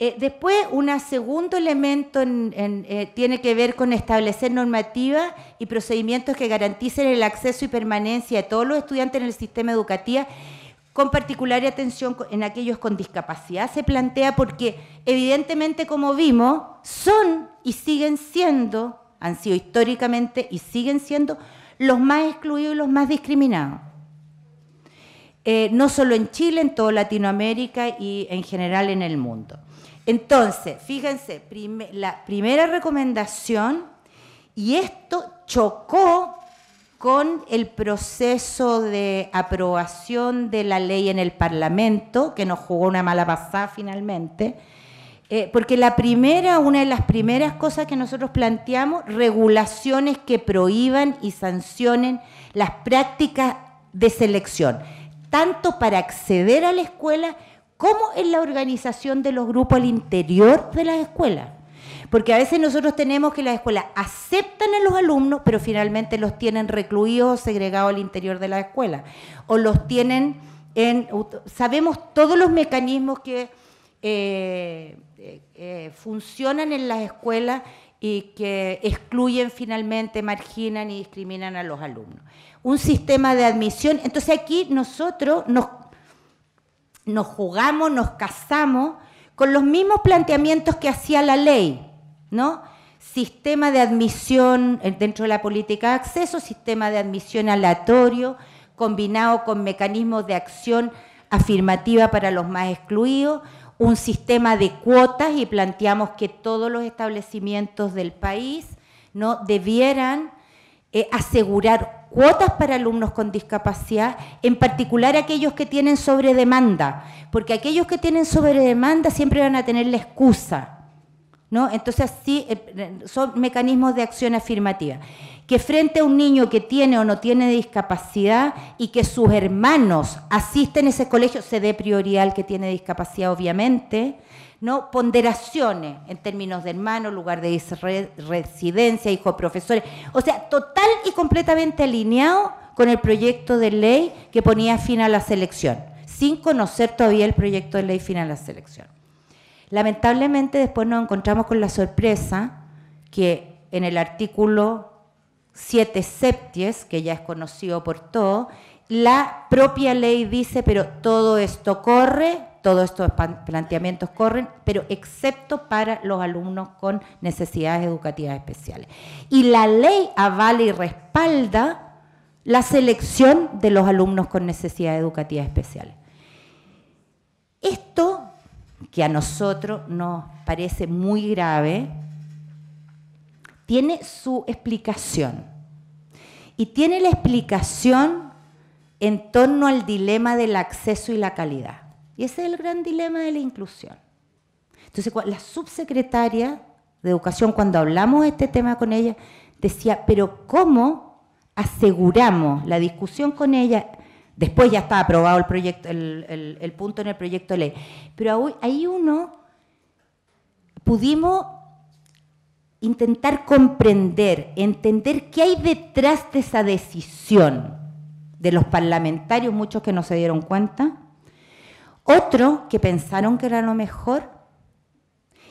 Eh, después, un segundo elemento eh, tiene que ver con establecer normativas y procedimientos que garanticen el acceso y permanencia de todos los estudiantes en el sistema educativo, con particular atención en aquellos con discapacidad. Se plantea porque, evidentemente, como vimos, son y siguen siendo, han sido históricamente y siguen siendo los más excluidos y los más discriminados. Eh, no solo en Chile, en toda Latinoamérica y en general en el mundo. Entonces, fíjense, la primera recomendación, y esto chocó con el proceso de aprobación de la ley en el Parlamento, que nos jugó una mala pasada finalmente, eh, porque la primera, una de las primeras cosas que nosotros planteamos, regulaciones que prohíban y sancionen las prácticas de selección, tanto para acceder a la escuela como en la organización de los grupos al interior de la escuela. Porque a veces nosotros tenemos que las escuelas aceptan a los alumnos, pero finalmente los tienen recluidos o segregados al interior de la escuela. O los tienen en... Sabemos todos los mecanismos que... Eh, eh, funcionan en las escuelas y que excluyen finalmente, marginan y discriminan a los alumnos. Un sistema de admisión, entonces aquí nosotros nos, nos jugamos, nos casamos con los mismos planteamientos que hacía la ley, ¿no? Sistema de admisión dentro de la política de acceso, sistema de admisión aleatorio, combinado con mecanismos de acción afirmativa para los más excluidos, un sistema de cuotas y planteamos que todos los establecimientos del país ¿no? debieran eh, asegurar cuotas para alumnos con discapacidad, en particular aquellos que tienen sobredemanda, porque aquellos que tienen sobredemanda siempre van a tener la excusa ¿no? Entonces, sí, eh, son mecanismos de acción afirmativa. Que frente a un niño que tiene o no tiene discapacidad y que sus hermanos asisten a ese colegio, se dé prioridad al que tiene discapacidad, obviamente, ¿no? Ponderaciones en términos de hermano, lugar de residencia, hijo profesores. O sea, total y completamente alineado con el proyecto de ley que ponía fin a la selección, sin conocer todavía el proyecto de ley fin a la selección. Lamentablemente después nos encontramos con la sorpresa que en el artículo 7 septies, que ya es conocido por todo la propia ley dice, pero todo esto corre, todos estos planteamientos corren, pero excepto para los alumnos con necesidades educativas especiales. Y la ley avala y respalda la selección de los alumnos con necesidades educativas especiales. Esto que a nosotros nos parece muy grave, tiene su explicación. Y tiene la explicación en torno al dilema del acceso y la calidad. Y ese es el gran dilema de la inclusión. Entonces, la subsecretaria de Educación, cuando hablamos de este tema con ella, decía, pero ¿cómo aseguramos la discusión con ella Después ya está aprobado el, punto en el proyecto de ley. Pero ahí uno pudimos intentar comprender, entender qué hay detrás de esa decisión de los parlamentarios, muchos que no se dieron cuenta, otros que pensaron que era lo mejor,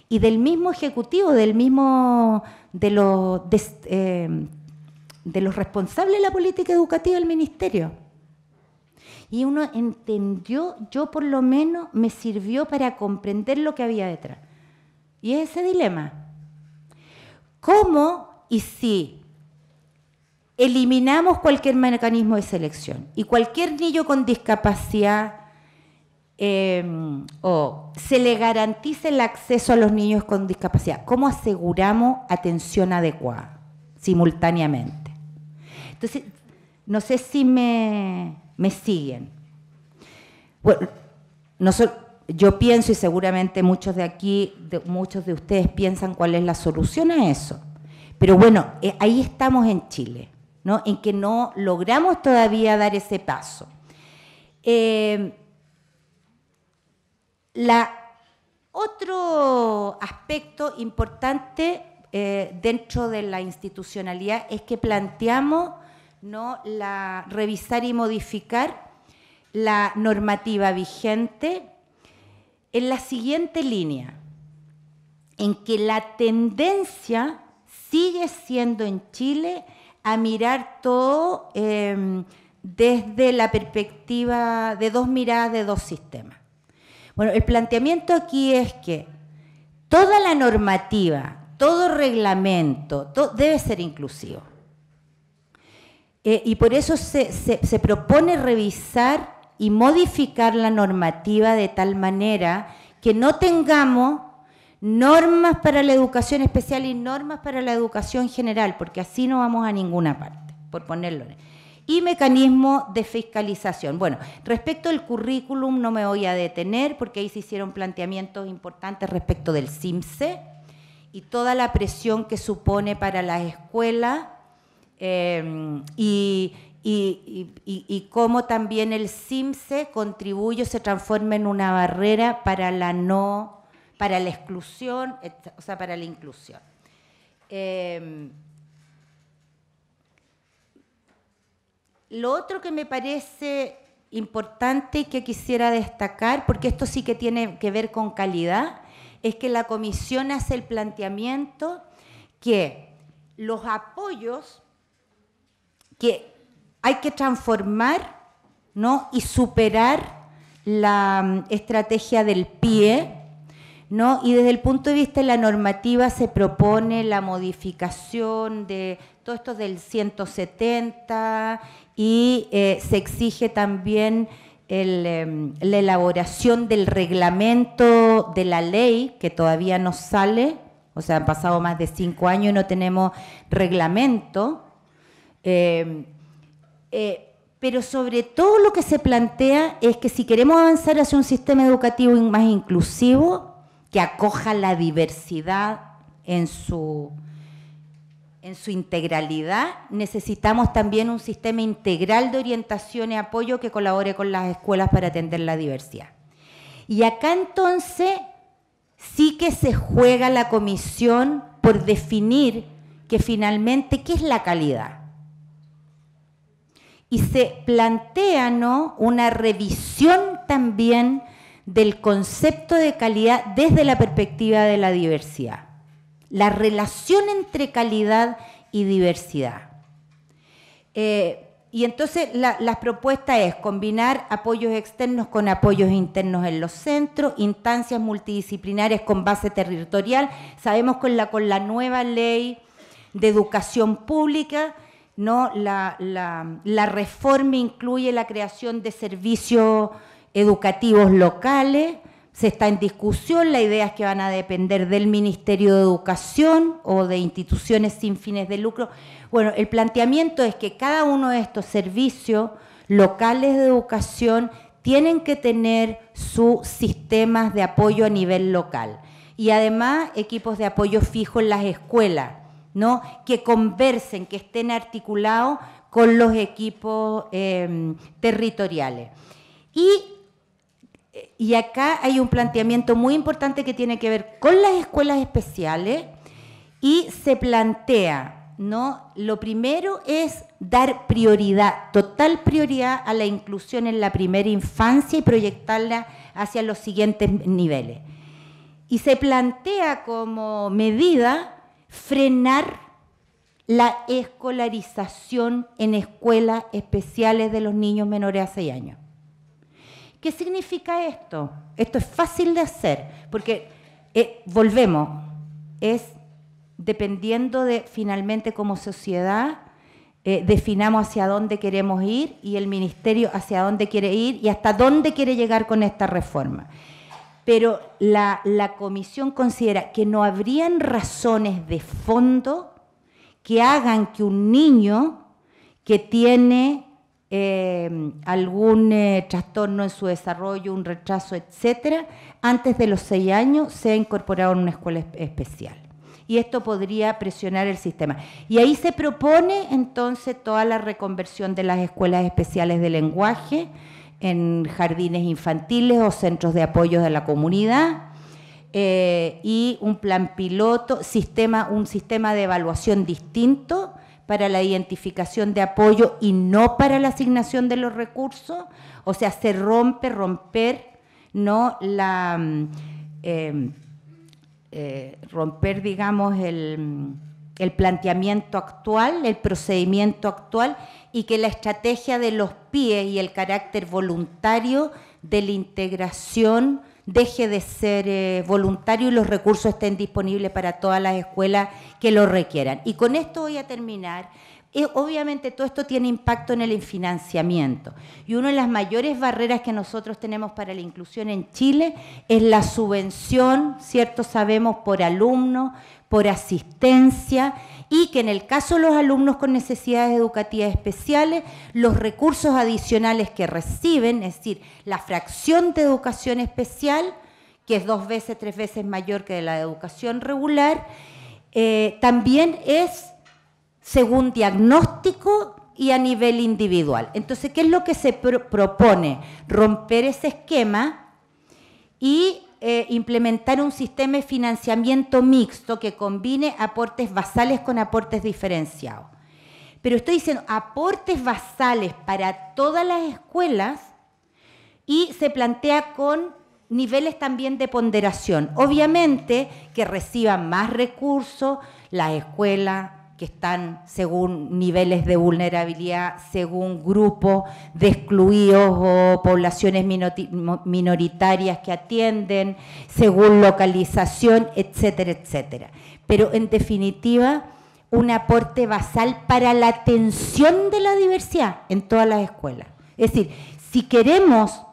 y del mismo ejecutivo, del mismo, de los eh, responsables de la política educativa del ministerio y uno entendió, yo por lo menos me sirvió para comprender lo que había detrás. Y es ese dilema. ¿Cómo y si eliminamos cualquier mecanismo de selección y cualquier niño con discapacidad em, o se le garantice el acceso a los niños con discapacidad? ¿Cómo aseguramos atención adecuada simultáneamente? Entonces, no sé si me, me siguen. Bueno, yo pienso y seguramente muchos de aquí, muchos de ustedes piensan cuál es la solución a eso. Pero bueno, eh, ahí estamos en Chile, En que no logramos todavía dar ese paso. Eh, la, otro aspecto importante eh, dentro de la institucionalidad es que planteamos ¿no? La, revisar y modificar la normativa vigente en la siguiente línea, en que la tendencia sigue siendo en Chile a mirar todo em, desde la perspectiva de dos miradas, de dos sistemas. Bueno, el planteamiento aquí es que toda la normativa, todo reglamento, debe ser inclusivo. Eh, y por eso se, se, propone revisar y modificar la normativa de tal manera que no tengamos normas para la educación especial y normas para la educación general, porque así no vamos a ninguna parte, por ponerlo. Y mecanismo de fiscalización. Bueno, respecto al currículum no me voy a detener porque ahí se hicieron planteamientos importantes respecto del CIMSE y toda la presión que supone para las escuelas Em, y, y, cómo también el CIMSE contribuye se transforma en una barrera para la no, para la exclusión, o sea, para la inclusión. Em, lo otro que me parece importante y que quisiera destacar, porque esto sí que tiene que ver con calidad, es que la comisión hace el planteamiento que los apoyos que hay que transformar ¿no? y superar la mm, estrategia del pie, ¿no? Y desde el punto de vista de la normativa se propone la modificación de todo esto del 170 y eh, se exige también em, la elaboración del reglamento de la ley, que todavía no sale, o sea, han pasado más de cinco años y no tenemos reglamento, Em, eh, pero sobre todo lo que se plantea es que si queremos avanzar hacia un sistema educativo más inclusivo, que acoja la diversidad en su, en su integralidad, necesitamos también un sistema integral de orientación y apoyo que colabore con las escuelas para atender la diversidad. Y acá entonces sí que se juega la comisión por definir que finalmente qué es la calidad y se plantea una revisión también del concepto de calidad desde la perspectiva de la diversidad, la relación entre calidad y diversidad. Eh, y entonces la, propuesta es combinar apoyos externos con apoyos internos en los centros, instancias multidisciplinares con base territorial. Sabemos con la, con la nueva ley de educación pública ¿no? La, la reforma incluye la creación de servicios educativos locales, se está en discusión, la idea es que van a depender del Ministerio de Educación o de instituciones sin fines de lucro. Bueno, el planteamiento es que cada uno de estos servicios locales de educación tienen que tener sus sistemas de apoyo a nivel local y además equipos de apoyo fijo en las escuelas que conversen, que estén articulados con los equipos eh, territoriales. Y, y acá hay un planteamiento muy importante que tiene que ver con las escuelas especiales y se plantea, ¿no? Lo primero es dar prioridad, total prioridad a la inclusión en la primera infancia y proyectarla hacia los siguientes niveles. Y se plantea como medida frenar la escolarización en escuelas especiales de los niños menores a 6 años. ¿Qué significa esto? Esto es fácil de hacer, porque eh, volvemos, es dependiendo de finalmente como sociedad eh, definamos hacia dónde queremos ir y el ministerio hacia dónde quiere ir y hasta dónde quiere llegar con esta reforma pero la, comisión considera que no habrían razones de fondo que hagan que un niño que tiene eh, algún eh, trastorno en su desarrollo, un rechazo, etcétera, antes de los seis años sea incorporado en una escuela especial. Y esto podría presionar el sistema. Y ahí se propone entonces toda la reconversión de las escuelas especiales de lenguaje, en jardines infantiles o centros de apoyo de la comunidad. Eh, y un plan piloto, sistema, un sistema de evaluación distinto para la identificación de apoyo y no para la asignación de los recursos. O sea, se rompe, romper, ¿no? La, mm, em, eh, romper, digamos, el, mm, el planteamiento actual, el procedimiento actual y que la estrategia de los pies y el carácter voluntario de la integración deje de ser eh, voluntario y los recursos estén disponibles para todas las escuelas que lo requieran. Y con esto voy a terminar. Eh, obviamente todo esto tiene impacto en el financiamiento y una de las mayores barreras que nosotros tenemos para la inclusión en Chile es la subvención, ¿cierto? Sabemos por alumno, por asistencia y que en el caso de los alumnos con necesidades educativas especiales, los recursos adicionales que reciben, es decir, la fracción de educación especial, que es dos veces, tres veces mayor que de la educación regular, eh, también es según diagnóstico y a nivel individual. Entonces, ¿qué es lo que se propone? Romper ese esquema y eh, implementar un sistema de financiamiento mixto que combine aportes basales con aportes diferenciados. Pero estoy diciendo aportes basales para todas las escuelas y se plantea con niveles también de ponderación. Obviamente que reciban más recursos la escuela que están según niveles de vulnerabilidad, según grupos de excluidos o poblaciones minoritarias que atienden, según localización, etcétera, etcétera. Pero en definitiva, un aporte basal para la atención de la diversidad en todas las escuelas. Es decir, si queremos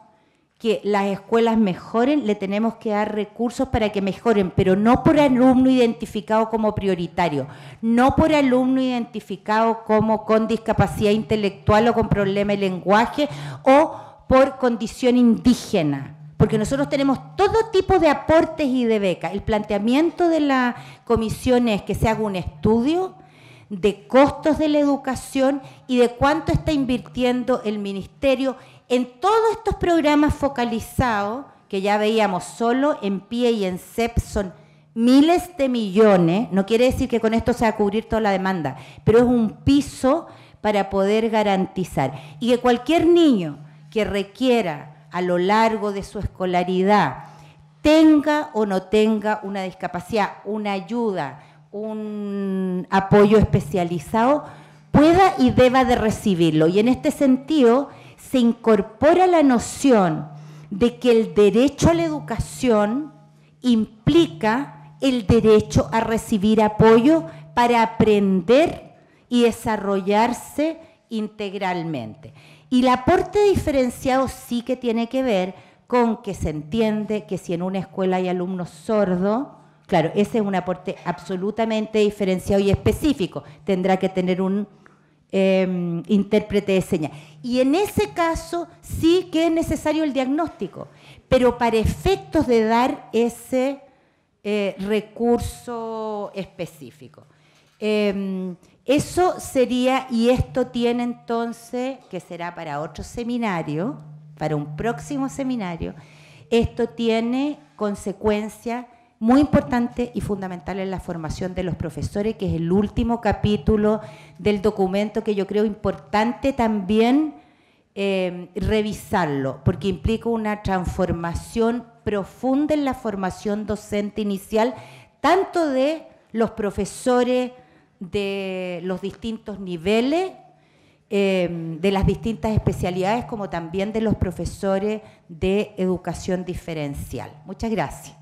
que las escuelas mejoren, le tenemos que dar recursos para que mejoren, pero no por alumno identificado como prioritario, no por alumno identificado como con discapacidad intelectual o con problema de lenguaje o por condición indígena porque nosotros tenemos todo tipo de aportes y de becas. El planteamiento de la comisión es que se haga un estudio de costos de la educación y de cuánto está invirtiendo el ministerio en todos estos programas focalizados, que ya veíamos solo en pie y en CEP, son miles de millones, no quiere decir que con esto se va a cubrir toda la demanda, pero es un piso para poder garantizar. Y que cualquier niño que requiera a lo largo de su escolaridad, tenga o no tenga una discapacidad, una ayuda, un apoyo especializado, pueda y deba de recibirlo. Y en este sentido, se incorpora la noción de que el derecho a la educación implica el derecho a recibir apoyo para aprender y desarrollarse integralmente. Y el aporte diferenciado sí que tiene que ver con que se entiende que si en una escuela hay alumnos sordos, claro, ese es un aporte absolutamente diferenciado y específico, tendrá que tener un Em, intérprete de señas. Y en ese caso sí que es necesario el diagnóstico, pero para efectos de dar ese eh, recurso específico. Em, eso sería, y esto tiene entonces, que será para otro seminario, para un próximo seminario, esto tiene consecuencias muy importante y fundamental en la formación de los profesores, que es el último capítulo del documento que yo creo importante también eh, revisarlo, porque implica una transformación profunda en la formación docente inicial, tanto de los profesores de los distintos niveles em, de las distintas especialidades, como también de los profesores de educación diferencial. Muchas gracias.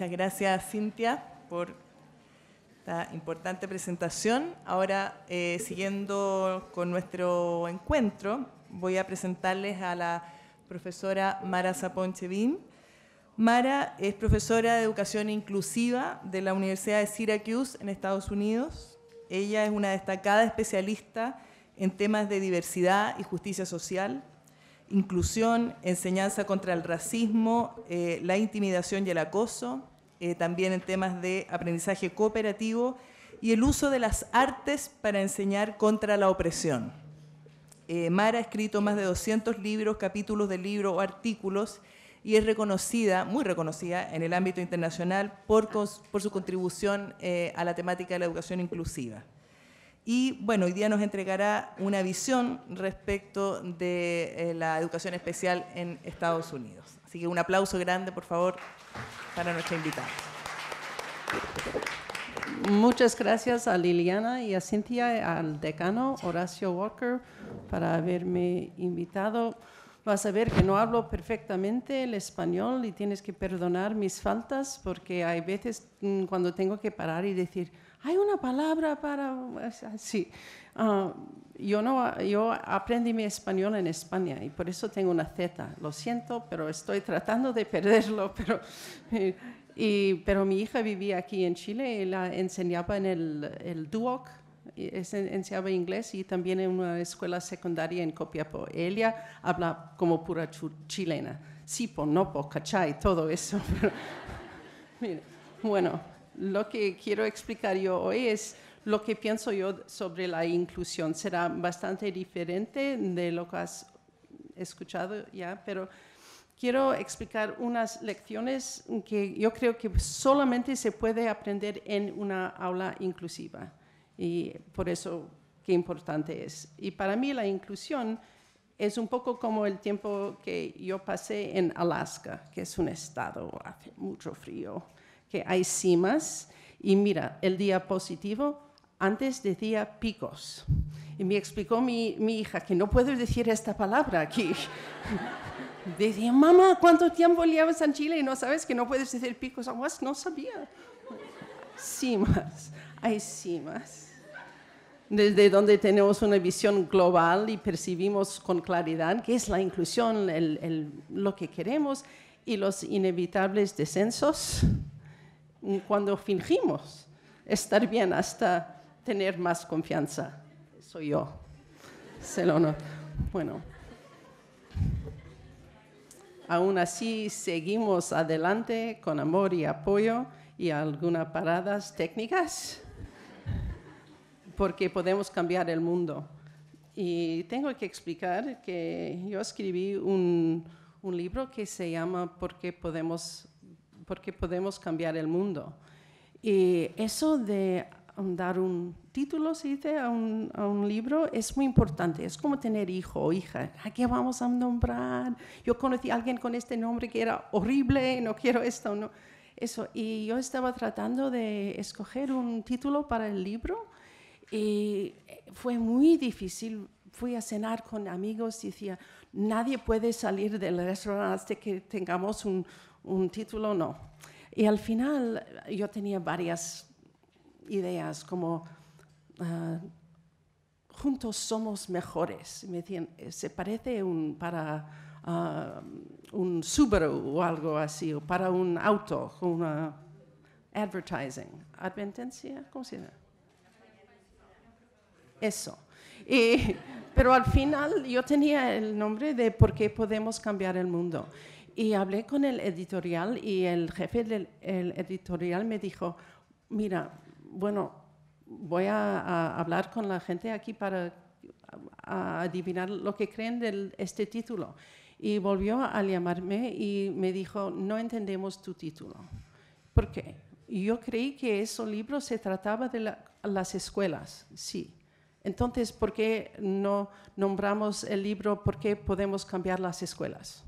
Muchas gracias, Cintia, por esta importante presentación. Ahora, eh, siguiendo con nuestro encuentro, voy a presentarles a la profesora Mara Zaponchevin. Mara es profesora de Educación Inclusiva de la Universidad de Syracuse en Estados Unidos. Ella es una destacada especialista en temas de diversidad y justicia social, inclusión, enseñanza contra el racismo, eh, la intimidación y el acoso, eh, también en temas de aprendizaje cooperativo y el uso de las artes para enseñar contra la opresión. Eh, Mara ha escrito más de 200 libros, capítulos de libros o artículos y es reconocida, muy reconocida en el ámbito internacional por, su contribución eh, a la temática de la educación inclusiva. Y bueno, hoy día nos entregará una visión respecto de la educación especial en Estados Unidos. Así que un aplauso grande, por favor para nuestra invitada. Muchas gracias a Liliana y a Cynthia, al decano Horacio Walker, para haberme invitado. Vas a ver que no hablo perfectamente el español y tienes que perdonar mis faltas porque hay veces mm, cuando tengo que parar y decir, hay una palabra para... Sí, Ah, yo, no, yo aprendí mi español en España y por eso tengo una Z. Lo siento, pero estoy tratando de perderlo. Pero, pero mi hija vivía aquí en Chile y la enseñaba en el, el Duoc, enseñaba inglés y también en una escuela secundaria en Copiapó. Ella habla como pura chilena. Sipo, nopo, cachai, todo eso. bueno, lo que quiero explicar yo hoy es lo que pienso yo sobre la inclusión será bastante diferente de lo que has escuchado ya, pero quiero explicar unas lecciones que yo creo que solamente se puede aprender en una aula inclusiva y por eso qué importante es. Y para mí la inclusión es un poco como el tiempo que yo pasé en Alaska, que es un estado, hace mucho frío, que hay cimas. Y mira, el día positivo antes decía picos. Y me explicó mi, hija que no puedo decir esta palabra aquí. decía, mamá, ¿cuánto tiempo llevas en Chile y no sabes que no puedes decir picos? Aguas, no sabía. más hay más desde donde tenemos una visión global y percibimos con claridad qué es la inclusión, lo que queremos y los inevitables descensos cuando fingimos estar bien hasta tener más confianza. Soy yo. Se lo Bueno. Aún así, seguimos adelante con amor y apoyo y algunas paradas técnicas, porque podemos cambiar el mundo. Y tengo que explicar que yo escribí un, libro que se llama ¿Por qué podemos, porque podemos cambiar el mundo? Y eso de dar un título, se dice, a un, libro, es muy importante. Es como tener hijo o hija. ¿A qué vamos a nombrar? Yo conocí a alguien con este nombre que era horrible, no quiero esto, no. Eso. Y yo estaba tratando de escoger un título para el libro y eh, fue muy difícil. Fui a cenar con amigos y decía, nadie puede salir del restaurante que tengamos un, un título, no. Y al final yo tenía varias ideas como ah, juntos somos mejores. Me decían, eh, se parece un, para ah, un Subaru o algo así, o para un auto, una advertising, advertencia, ¿cómo se llama? Eso. Y, pero al final yo tenía el nombre de por qué podemos cambiar el mundo. Y hablé con el editorial y el jefe del editorial me dijo, mira, bueno, voy a, hablar con la gente aquí para adivinar lo que creen de este título. Y volvió a llamarme y me dijo, no entendemos tu título. ¿Por qué? Yo creí que ese libro se trataba de las escuelas, sí. Entonces, ¿por qué no nombramos el libro ¿Por qué podemos cambiar las escuelas?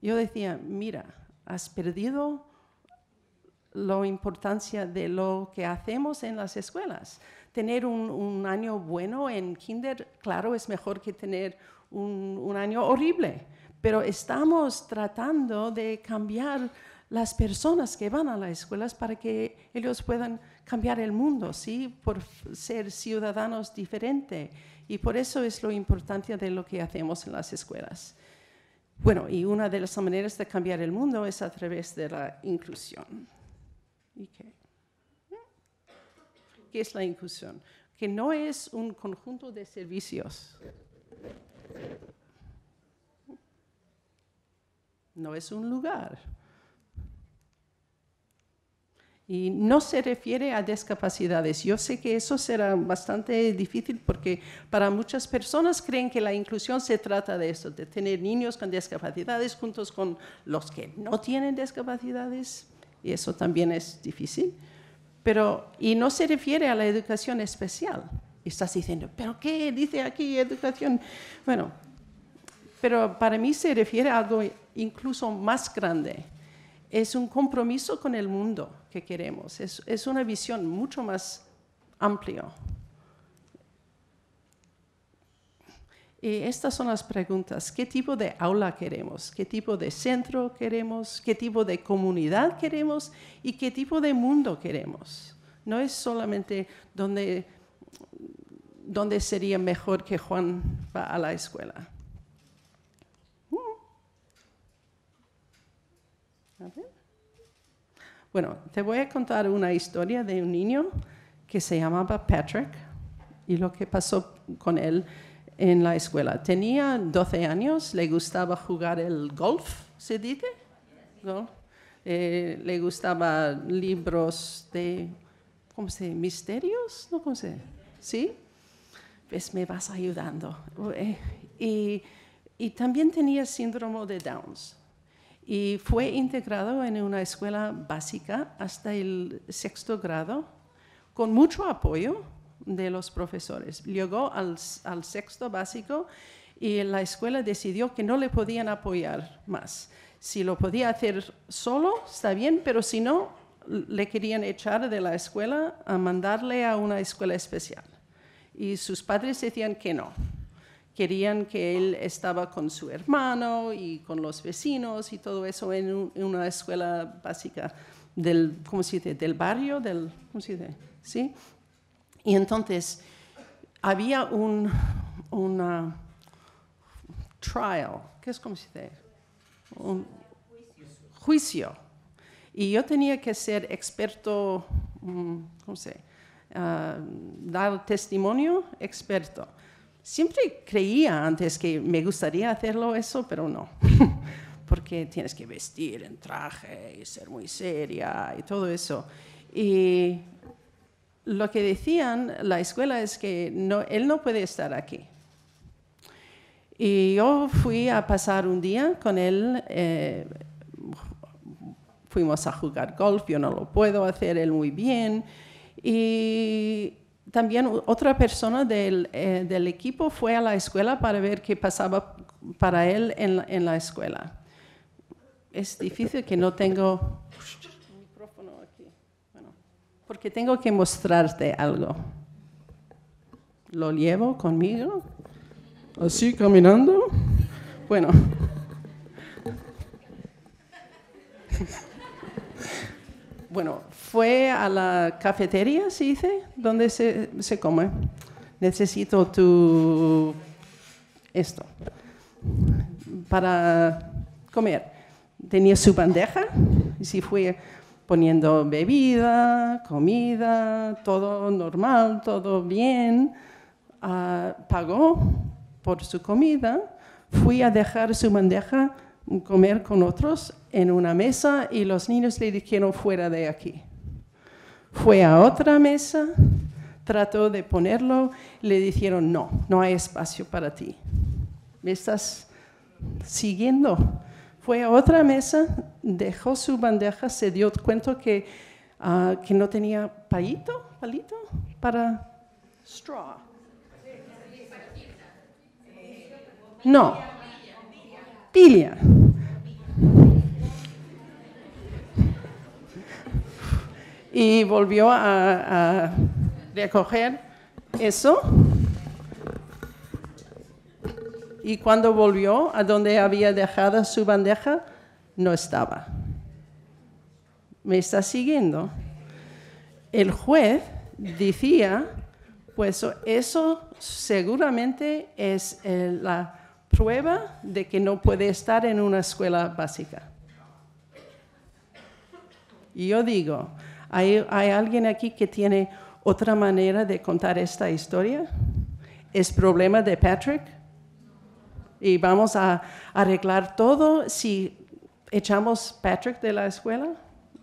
Yo decía, mira, has perdido la importancia de lo que hacemos en las escuelas. Tener un, año bueno en kinder, claro, es mejor que tener un, año horrible, pero estamos tratando de cambiar las personas que van a las escuelas para que ellos puedan cambiar el mundo, ¿sí? por ser ciudadanos diferentes. Y por eso es lo importancia de lo que hacemos en las escuelas. Bueno, y una de las maneras de cambiar el mundo es a través de la inclusión. ¿Qué eh, es la inclusión? Que no es un conjunto de servicios. No es un lugar. Y no se refiere a discapacidades. Yo sé que eso será bastante difícil porque para muchas personas creen que la inclusión se trata de eso, de tener niños con discapacidades juntos con los que no tienen discapacidades y eso también es difícil. Pero, y no se refiere a la educación especial. Y estás diciendo, ¿pero qué dice aquí educación? Bueno, pero para mí se refiere a algo incluso más grande. Es un compromiso con el mundo que queremos, es, es una visión mucho más amplia. estas son las preguntas. ¿Qué tipo de aula queremos? ¿Qué tipo de centro queremos? ¿Qué tipo de comunidad queremos? ¿Y qué tipo de mundo queremos? No es solamente dónde sería mejor que Juan va a la escuela. Mm. Bueno, te voy a contar una historia de un niño que se llamaba Patrick y lo que pasó con él en la escuela. Tenía 12 años, le gustaba jugar el golf, ¿se dice? ¿No? Eh, le gustaba libros de, ¿cómo se ¿Misterios? ¿No? ¿Cómo se ¿Sí? Pues me vas ayudando. Eh, y, y también tenía síndrome de Downs y fue integrado en una escuela básica hasta el sexto grado con mucho apoyo de los profesores. Llegó al, sexto básico y la escuela decidió que no le podían apoyar más. Si lo podía hacer solo, está bien, pero si no, le querían echar de la escuela a mandarle a una escuela especial. Y sus padres decían que no. Querían que él estaba con su hermano y con los vecinos y todo eso en, una escuela básica del, del barrio, del, ¿cómo se ¿Sí? Y entonces había un una trial, ¿qué es como se dice? Un juicio. Y yo tenía que ser experto, mm, ¿cómo se ah, dar testimonio experto. Siempre creía antes que me gustaría hacerlo eso, pero no. Porque tienes que vestir en traje y ser muy seria y todo eso. Y lo que decían la escuela es que él no puede estar aquí. Y yo fui a pasar un día con él, eh, fuimos a jugar golf, yo no lo puedo hacer, él muy bien. Y también otra persona eh, del, equipo fue a la escuela para ver qué pasaba para él en, en la escuela. Es difícil que no tengo porque tengo que mostrarte algo. ¿Lo llevo conmigo? ¿Así caminando? Bueno. bueno, fue a la cafetería, se dice, donde se, se come. Necesito tu... esto. Para comer. Tenía su bandeja. Y si fue poniendo bebida, comida, todo normal, todo bien. Ah, pagó por su comida, fui a dejar su bandeja, comer con otros en una mesa y los niños le dijeron fuera de aquí. Fue a otra mesa, trató de ponerlo, le dijeron no, no hay espacio para ti. ¿Me estás siguiendo? fue a otra mesa, dejó su bandeja, se dio cuenta que, ah, no tenía palito, palito para straw. No, pilia. Y volvió a, a recoger eso y cuando volvió a donde había dejado su bandeja, no estaba. ¿Me está siguiendo? El juez decía, pues eso seguramente es eh, la prueba de que no puede estar en una escuela básica. Y yo digo, ¿hay, ¿hay alguien aquí que tiene otra manera de contar esta historia? ¿Es problema de Patrick? y vamos a arreglar todo si echamos Patrick de la escuela.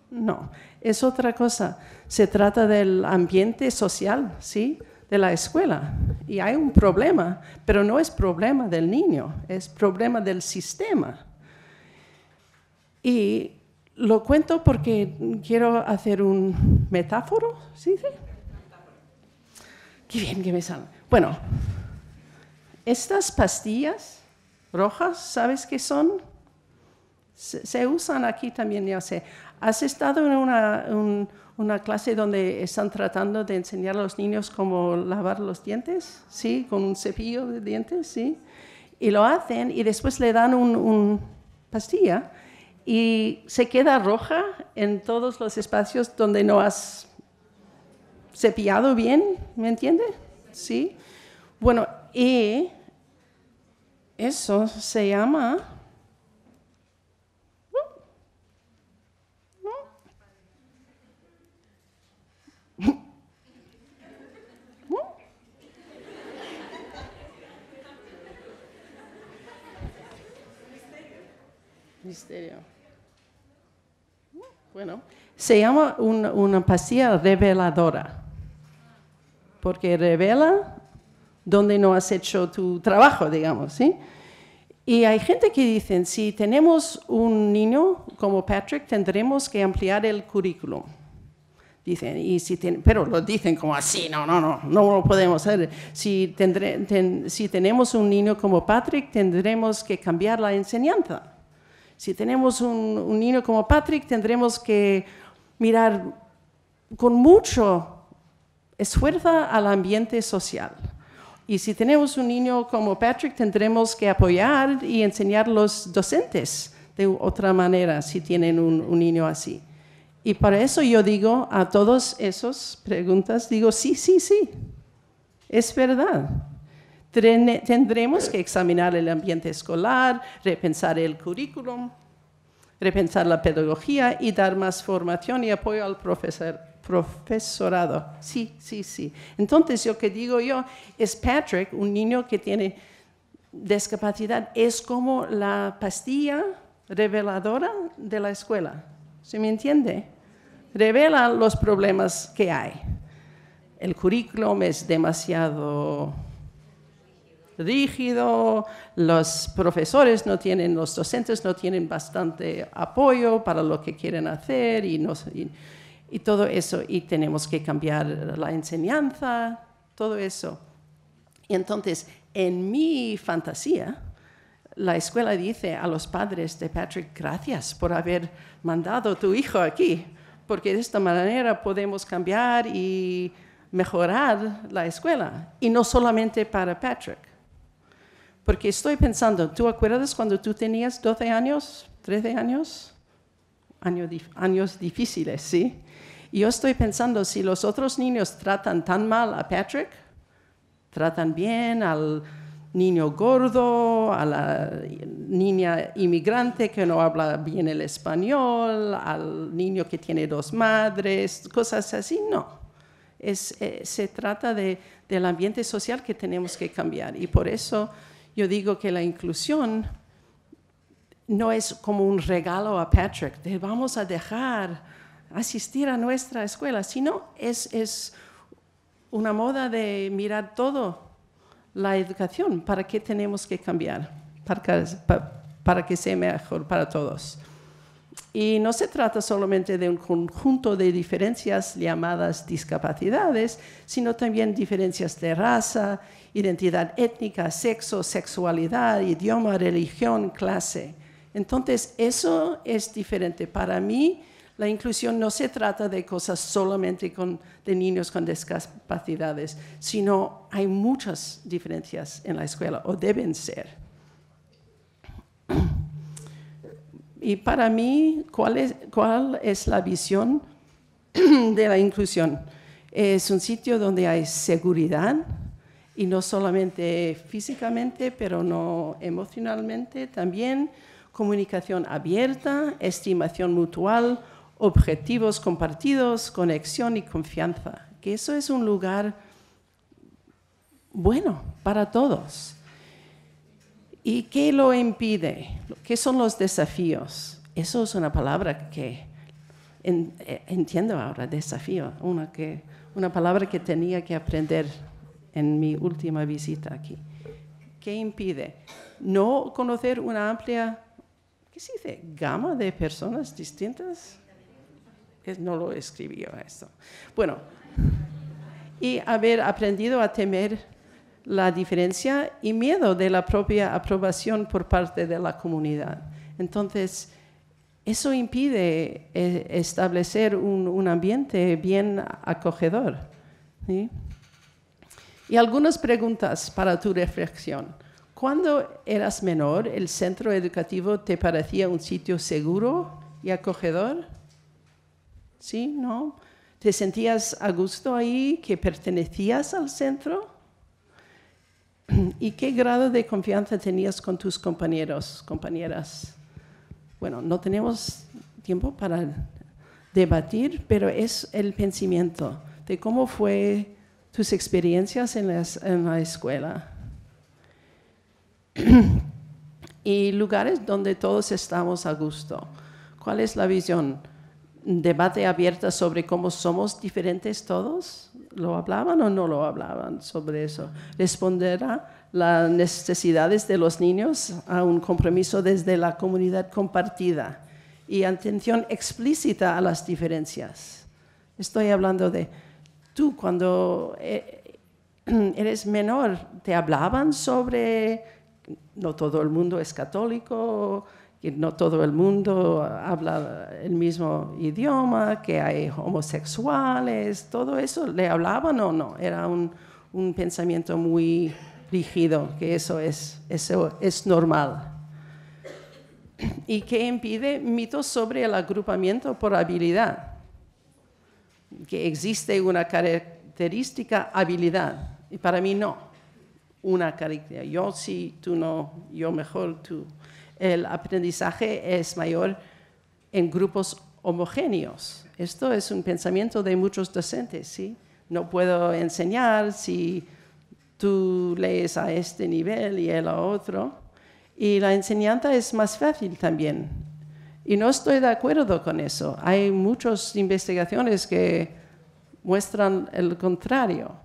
No, es otra cosa. Se trata del ambiente social, ¿sí? De la escuela. Y hay un problema, pero no es problema del niño, es problema del sistema. Y lo cuento porque quiero hacer un metáforo, ¿sí? sí? Qué bien que me salen. Bueno, estas pastillas rojas, ¿sabes qué son? Se, usan aquí también, ya sé. ¿Has estado en una, clase donde están tratando de enseñar a los niños cómo lavar los dientes? ¿Sí? Con un cepillo de dientes, ¿sí? Y lo hacen y después le dan un, pastilla y se queda roja en todos los espacios donde no has cepillado bien, ¿me entiendes? Sí. Bueno, y eso se llama... Misterio. Bueno, se llama una, pasía reveladora, porque revela donde no has hecho tu trabajo, digamos, ¿sí? Y hay gente que dicen, si tenemos un niño como Patrick, tendremos que ampliar el currículum. Dicen, pero lo dicen como así, no, no, no, no lo podemos hacer. Si, tenemos un niño como Patrick, tendremos que cambiar la enseñanza. Si tenemos un niño como Patrick, tendremos que mirar con mucho esfuerzo al ambiente social. Y si tenemos un niño como Patrick, tendremos que apoyar y enseñar los docentes de otra manera si tienen un, un niño así. Y para eso yo digo a todas esas preguntas, digo, sí, sí, sí, es verdad. Tendremos que examinar el ambiente escolar, repensar el currículum, repensar la pedagogía y dar más formación y apoyo al profesor, profesorado. Sí, sí, sí. Entonces, lo que digo yo es Patrick, un niño que tiene discapacidad, es como la pastilla reveladora de la escuela. ¿Se me entiende? Revela los problemas que hay. El currículum es demasiado rígido, los profesores no tienen, los docentes no tienen bastante apoyo para lo que quieren hacer y no y todo eso, y tenemos que cambiar la enseñanza, todo eso. Y entonces, en mi fantasía, la escuela dice a los padres de Patrick, gracias por haber mandado tu hijo aquí, porque de esta manera podemos cambiar y mejorar la escuela, y no solamente para Patrick. Porque estoy pensando, ¿tú acuerdas cuando tú tenías 12 años, 13 años? años difíciles, ¿sí? Y yo estoy pensando, si los otros niños tratan tan mal a Patrick, tratan bien al niño gordo, a la niña inmigrante que no habla bien el español, al niño que tiene dos madres, cosas así, no. Eh, se trata del ambiente social que tenemos que cambiar. Y por eso yo digo que la inclusión no es como un regalo a Patrick, vamos a dejar asistir a nuestra escuela, sino es, es una moda de mirar todo la educación, para qué tenemos que cambiar, para que sea mejor para todos. Y no se trata solamente de un conjunto de diferencias llamadas discapacidades, sino también diferencias de raza, identidad étnica, sexo, sexualidad, idioma, religión, clase. Entonces, eso es diferente. Para mí, la inclusión no se trata de cosas solamente de niños con discapacidades, sino hay muchas diferencias en la escuela, o deben ser. Y para mí, ¿cuál es, cuál es la visión de la inclusión? Es un sitio donde hay seguridad, y no solamente físicamente, pero no emocionalmente también, comunicación abierta, estimación mutual, objetivos compartidos, conexión y confianza. Que eso es un lugar bueno para todos. ¿Y qué lo impide? ¿Qué son los desafíos? Eso es una palabra que eh, entiendo ahora, desafío, una, que, una palabra que tenía que aprender en mi última visita aquí. ¿Qué impide? No conocer una amplia, ¿qué se dice? Gama de personas distintas no lo escribió eso. Bueno, y haber aprendido a temer la diferencia y miedo de la propia aprobación por parte de la comunidad. Entonces, eso impide eh, establecer un, ambiente bien acogedor. Y algunas preguntas para tu reflexión. Cuando eras menor, ¿el centro educativo te parecía un sitio seguro y acogedor? ¿sí? ¿No? ¿Te sentías a gusto ahí, que pertenecías al centro? ¿Y qué grado de confianza tenías con tus compañeros, compañeras? Bueno, no tenemos tiempo para debatir, pero es el pensamiento de cómo fue tus experiencias en, en la escuela. y lugares donde todos estamos a gusto. ¿Cuál es la visión? debate abierto sobre cómo somos diferentes todos? ¿Lo hablaban o no lo hablaban sobre eso? Responder a las necesidades de los niños a un compromiso desde la comunidad compartida y atención explícita a las diferencias? Estoy hablando de tú cuando eh, eres menor, ¿te hablaban sobre, no todo el mundo es católico? que no todo el mundo habla el mismo idioma, que hay homosexuales, todo eso, ¿le hablaban o no? Era un, un pensamiento muy rígido, que eso es, eso es normal. Y que impide mitos sobre el agrupamiento por habilidad, que existe una característica habilidad, y para mí no, una característica, yo sí, tú no, yo mejor, tú el aprendizaje es mayor en grupos homogéneos. Esto es un pensamiento de muchos docentes, No puedo enseñar si tú lees a este nivel y él a otro. Y la enseñanza es más fácil también. Y no estoy de acuerdo con eso. Hay muchas investigaciones que muestran el contrario.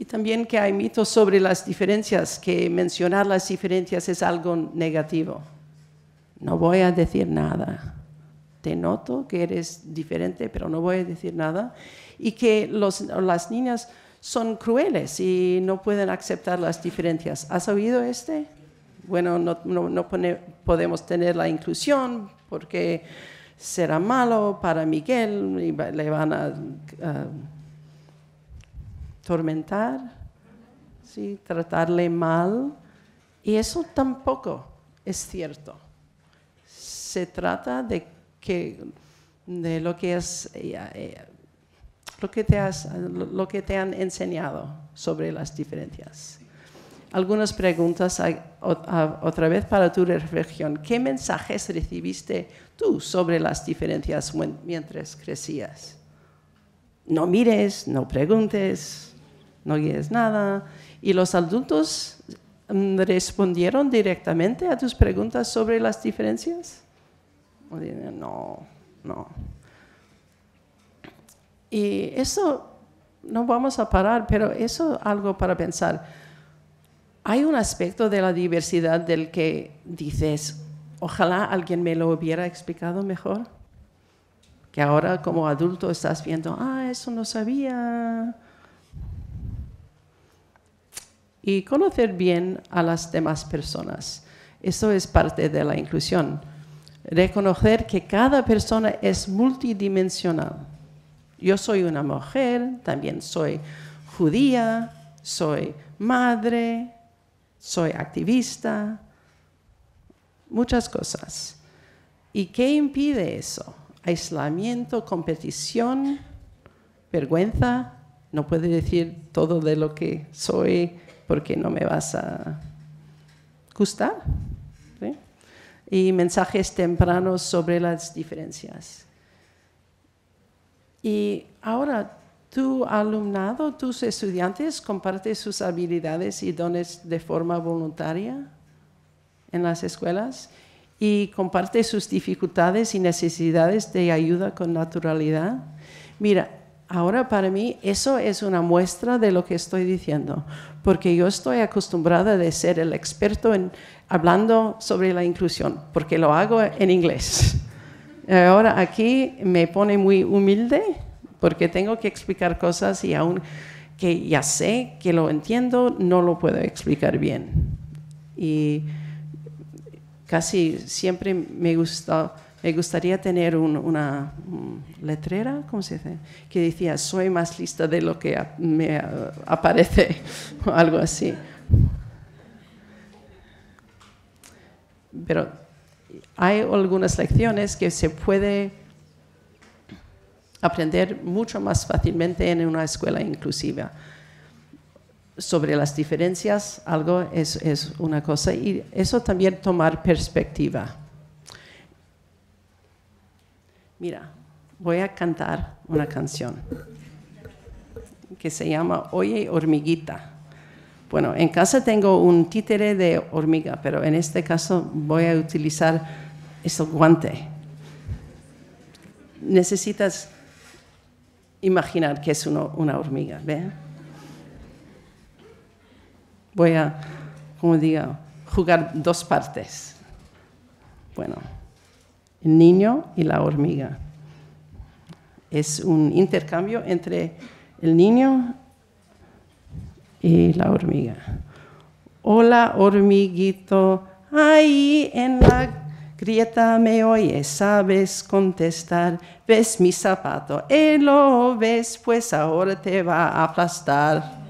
Y también que hay mitos sobre las diferencias, que mencionar las diferencias es algo negativo. No voy a decir nada. Te noto que eres diferente, pero no voy a decir nada. Y que las niñas son crueles y no pueden aceptar las diferencias. ¿Has oído este? Bueno, no, podemos tener la inclusión porque será malo para Miguel y le van a tormentar, ¿sí? tratarle mal. Y eso tampoco es cierto. Se trata de, que, de lo, que es, eh, eh, lo, que te has, lo que te han enseñado sobre las diferencias. Algunas preguntas otra vez para tu reflexión. ¿Qué mensajes recibiste tú sobre las diferencias mientras crecías? No mires, no preguntes, no quieres nada. Y los adultos mm, respondieron directamente a tus preguntas sobre las diferencias. No, no. Y eso, no vamos a parar, pero eso es algo para pensar. Hay un aspecto de la diversidad del que dices, ojalá alguien me lo hubiera explicado mejor, que ahora como adulto estás viendo, ah, eso no sabía, y conocer bien a las demás personas. Eso es parte de la inclusión. Reconocer que cada persona es multidimensional. Yo soy una mujer, también soy judía, soy madre, soy activista, muchas cosas. ¿Y qué impide eso? Aislamiento, competición, vergüenza. No puedo decir todo de lo que soy porque no me vas a gustar. Y mensajes tempranos sobre las diferencias. Y ahora, tu alumnado, tus estudiantes comparte sus habilidades y dones de forma voluntaria en las escuelas y comparte sus dificultades y necesidades de ayuda con naturalidad. Mira, ahora para mí eso es una muestra de lo que estoy diciendo porque yo estoy acostumbrada de ser el experto en hablando sobre la inclusión, porque lo hago en inglés. Ahora aquí me pone muy humilde porque tengo que explicar cosas y aún que ya sé, que lo entiendo, no lo puedo explicar bien. Y casi siempre me gusta me gustaría tener una mm, letrera, ¿cómo se dice? Que decía, soy más lista de lo que me eh, aparece, o algo así. Pero hay algunas lecciones que se puede aprender mucho más fácilmente en una escuela inclusiva. Sobre las diferencias, algo es una cosa, y eso también tomar perspectiva. Mira, voy a cantar una canción que se llama Oye hormiguita. Bueno, en casa tengo un títere de hormiga, pero en este caso voy a utilizar ese guante. Necesitas imaginar que es una hormiga, ¿ve? Voy a, como digo, jugar dos partes. Bueno el niño y la hormiga. Es un intercambio entre el niño y la hormiga. Hola, hormiguito, ahí en la grieta me oyes, sabes contestar, ves mi zapato, él eh, lo ves, pues ahora te va a aplastar.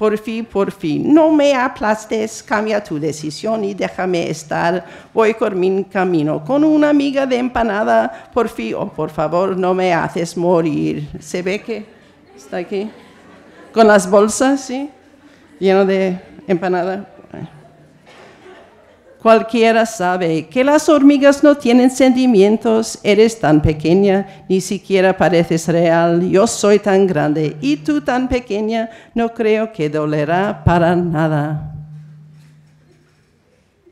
por fin, por fin, no me aplastes, cambia tu decisión y déjame estar, voy por mi camino, con una amiga de empanada, por fin, o oh, por favor, no me haces morir. ¿Se ve que está aquí? Con las bolsas, ¿sí? Lleno de empanada. Cualquiera sabe que las hormigas no tienen sentimientos, eres tan pequeña, ni siquiera pareces real, yo soy tan grande y tú tan pequeña, no creo que dolerá para nada.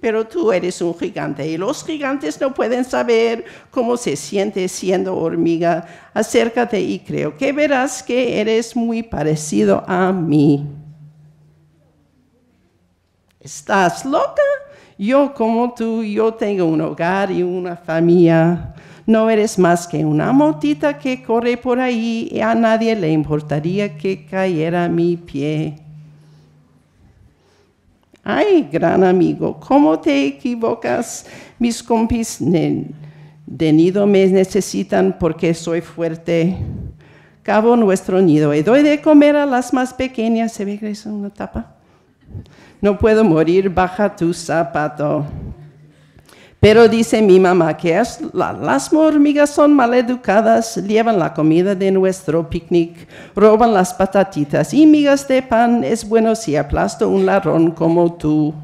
Pero tú eres un gigante y los gigantes no pueden saber cómo se siente siendo hormiga. Acércate y creo que verás que eres muy parecido a mí. ¿Estás loca? Yo como tú, yo tengo un hogar y una familia. No eres más que una motita que corre por ahí y a nadie le importaría que cayera mi pie. Ay, gran amigo, ¿cómo te equivocas? Mis compis de nido me necesitan porque soy fuerte. Cabo nuestro nido y doy de comer a las más pequeñas. ¿Se ve que es una tapa? no puedo morir, baja tu zapato. Pero dice mi mamá que las hormigas son maleducadas, llevan la comida de nuestro picnic, roban las patatitas y migas de pan. Es bueno si aplasto un ladrón como tú.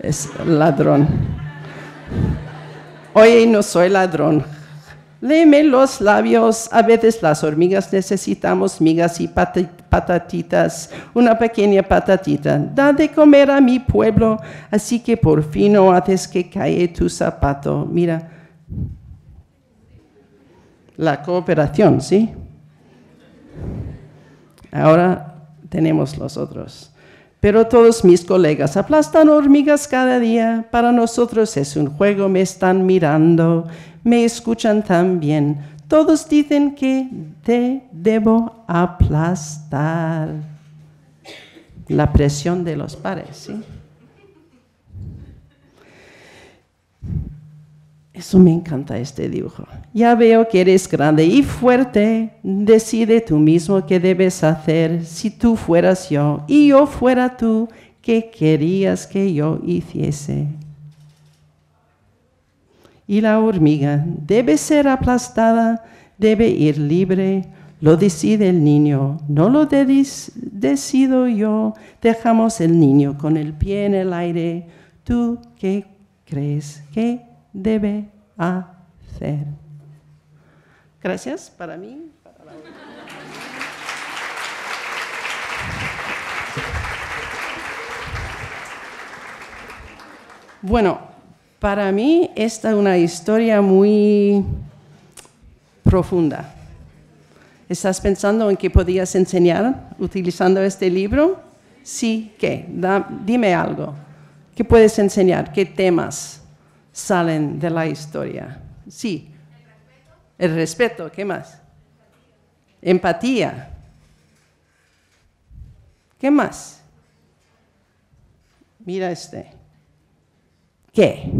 Es ladrón. Oye, no soy ladrón, Léeme los labios. A veces las hormigas necesitamos migas y patatitas, una pequeña patatita. Da de comer a mi pueblo, así que por fin no haces que cae tu zapato. Mira, la cooperación, ¿sí? Ahora tenemos los otros. Pero todos mis colegas aplastan hormigas cada día. Para nosotros es un juego, me están mirando me escuchan también. Todos dicen que te debo aplastar. La presión de los pares, ¿sí? Eso me encanta este dibujo. Ya veo que eres grande y fuerte. Decide tú mismo qué debes hacer si tú fueras yo y yo fuera tú, qué querías que yo hiciese y la hormiga debe ser aplastada, debe ir libre. Lo decide el niño, no lo decido yo. Dejamos el niño con el pie en el aire. ¿Tú qué crees que debe hacer? Gracias para mí. Bueno, para mí esta es una historia muy profunda. ¿Estás pensando en qué podías enseñar utilizando este libro? Sí, ¿qué? dime algo. ¿Qué puedes enseñar? ¿Qué temas salen de la historia? Sí. El respeto, ¿qué más? Empatía. ¿Qué más? Mira este. ¿Qué?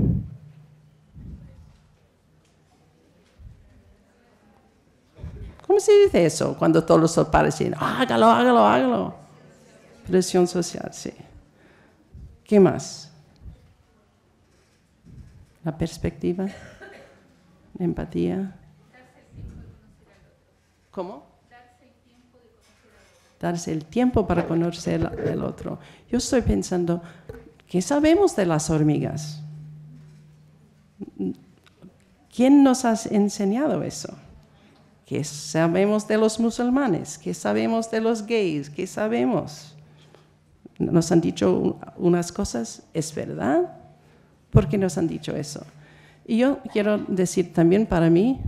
¿Cómo se dice eso cuando todos los padres dicen, hágalo, hágalo, hágalo? Presión social, sí. ¿Qué más? La perspectiva, la empatía. ¿Cómo? Darse el tiempo para conocer al otro. Yo estoy pensando, ¿qué sabemos de las hormigas? ¿Quién nos ha enseñado eso? ¿Qué sabemos de los musulmanes? ¿Qué sabemos de los gays? ¿Qué sabemos? Nos han dicho unas cosas, ¿es verdad? ¿Por qué nos han dicho eso? Y yo quiero decir también para mí,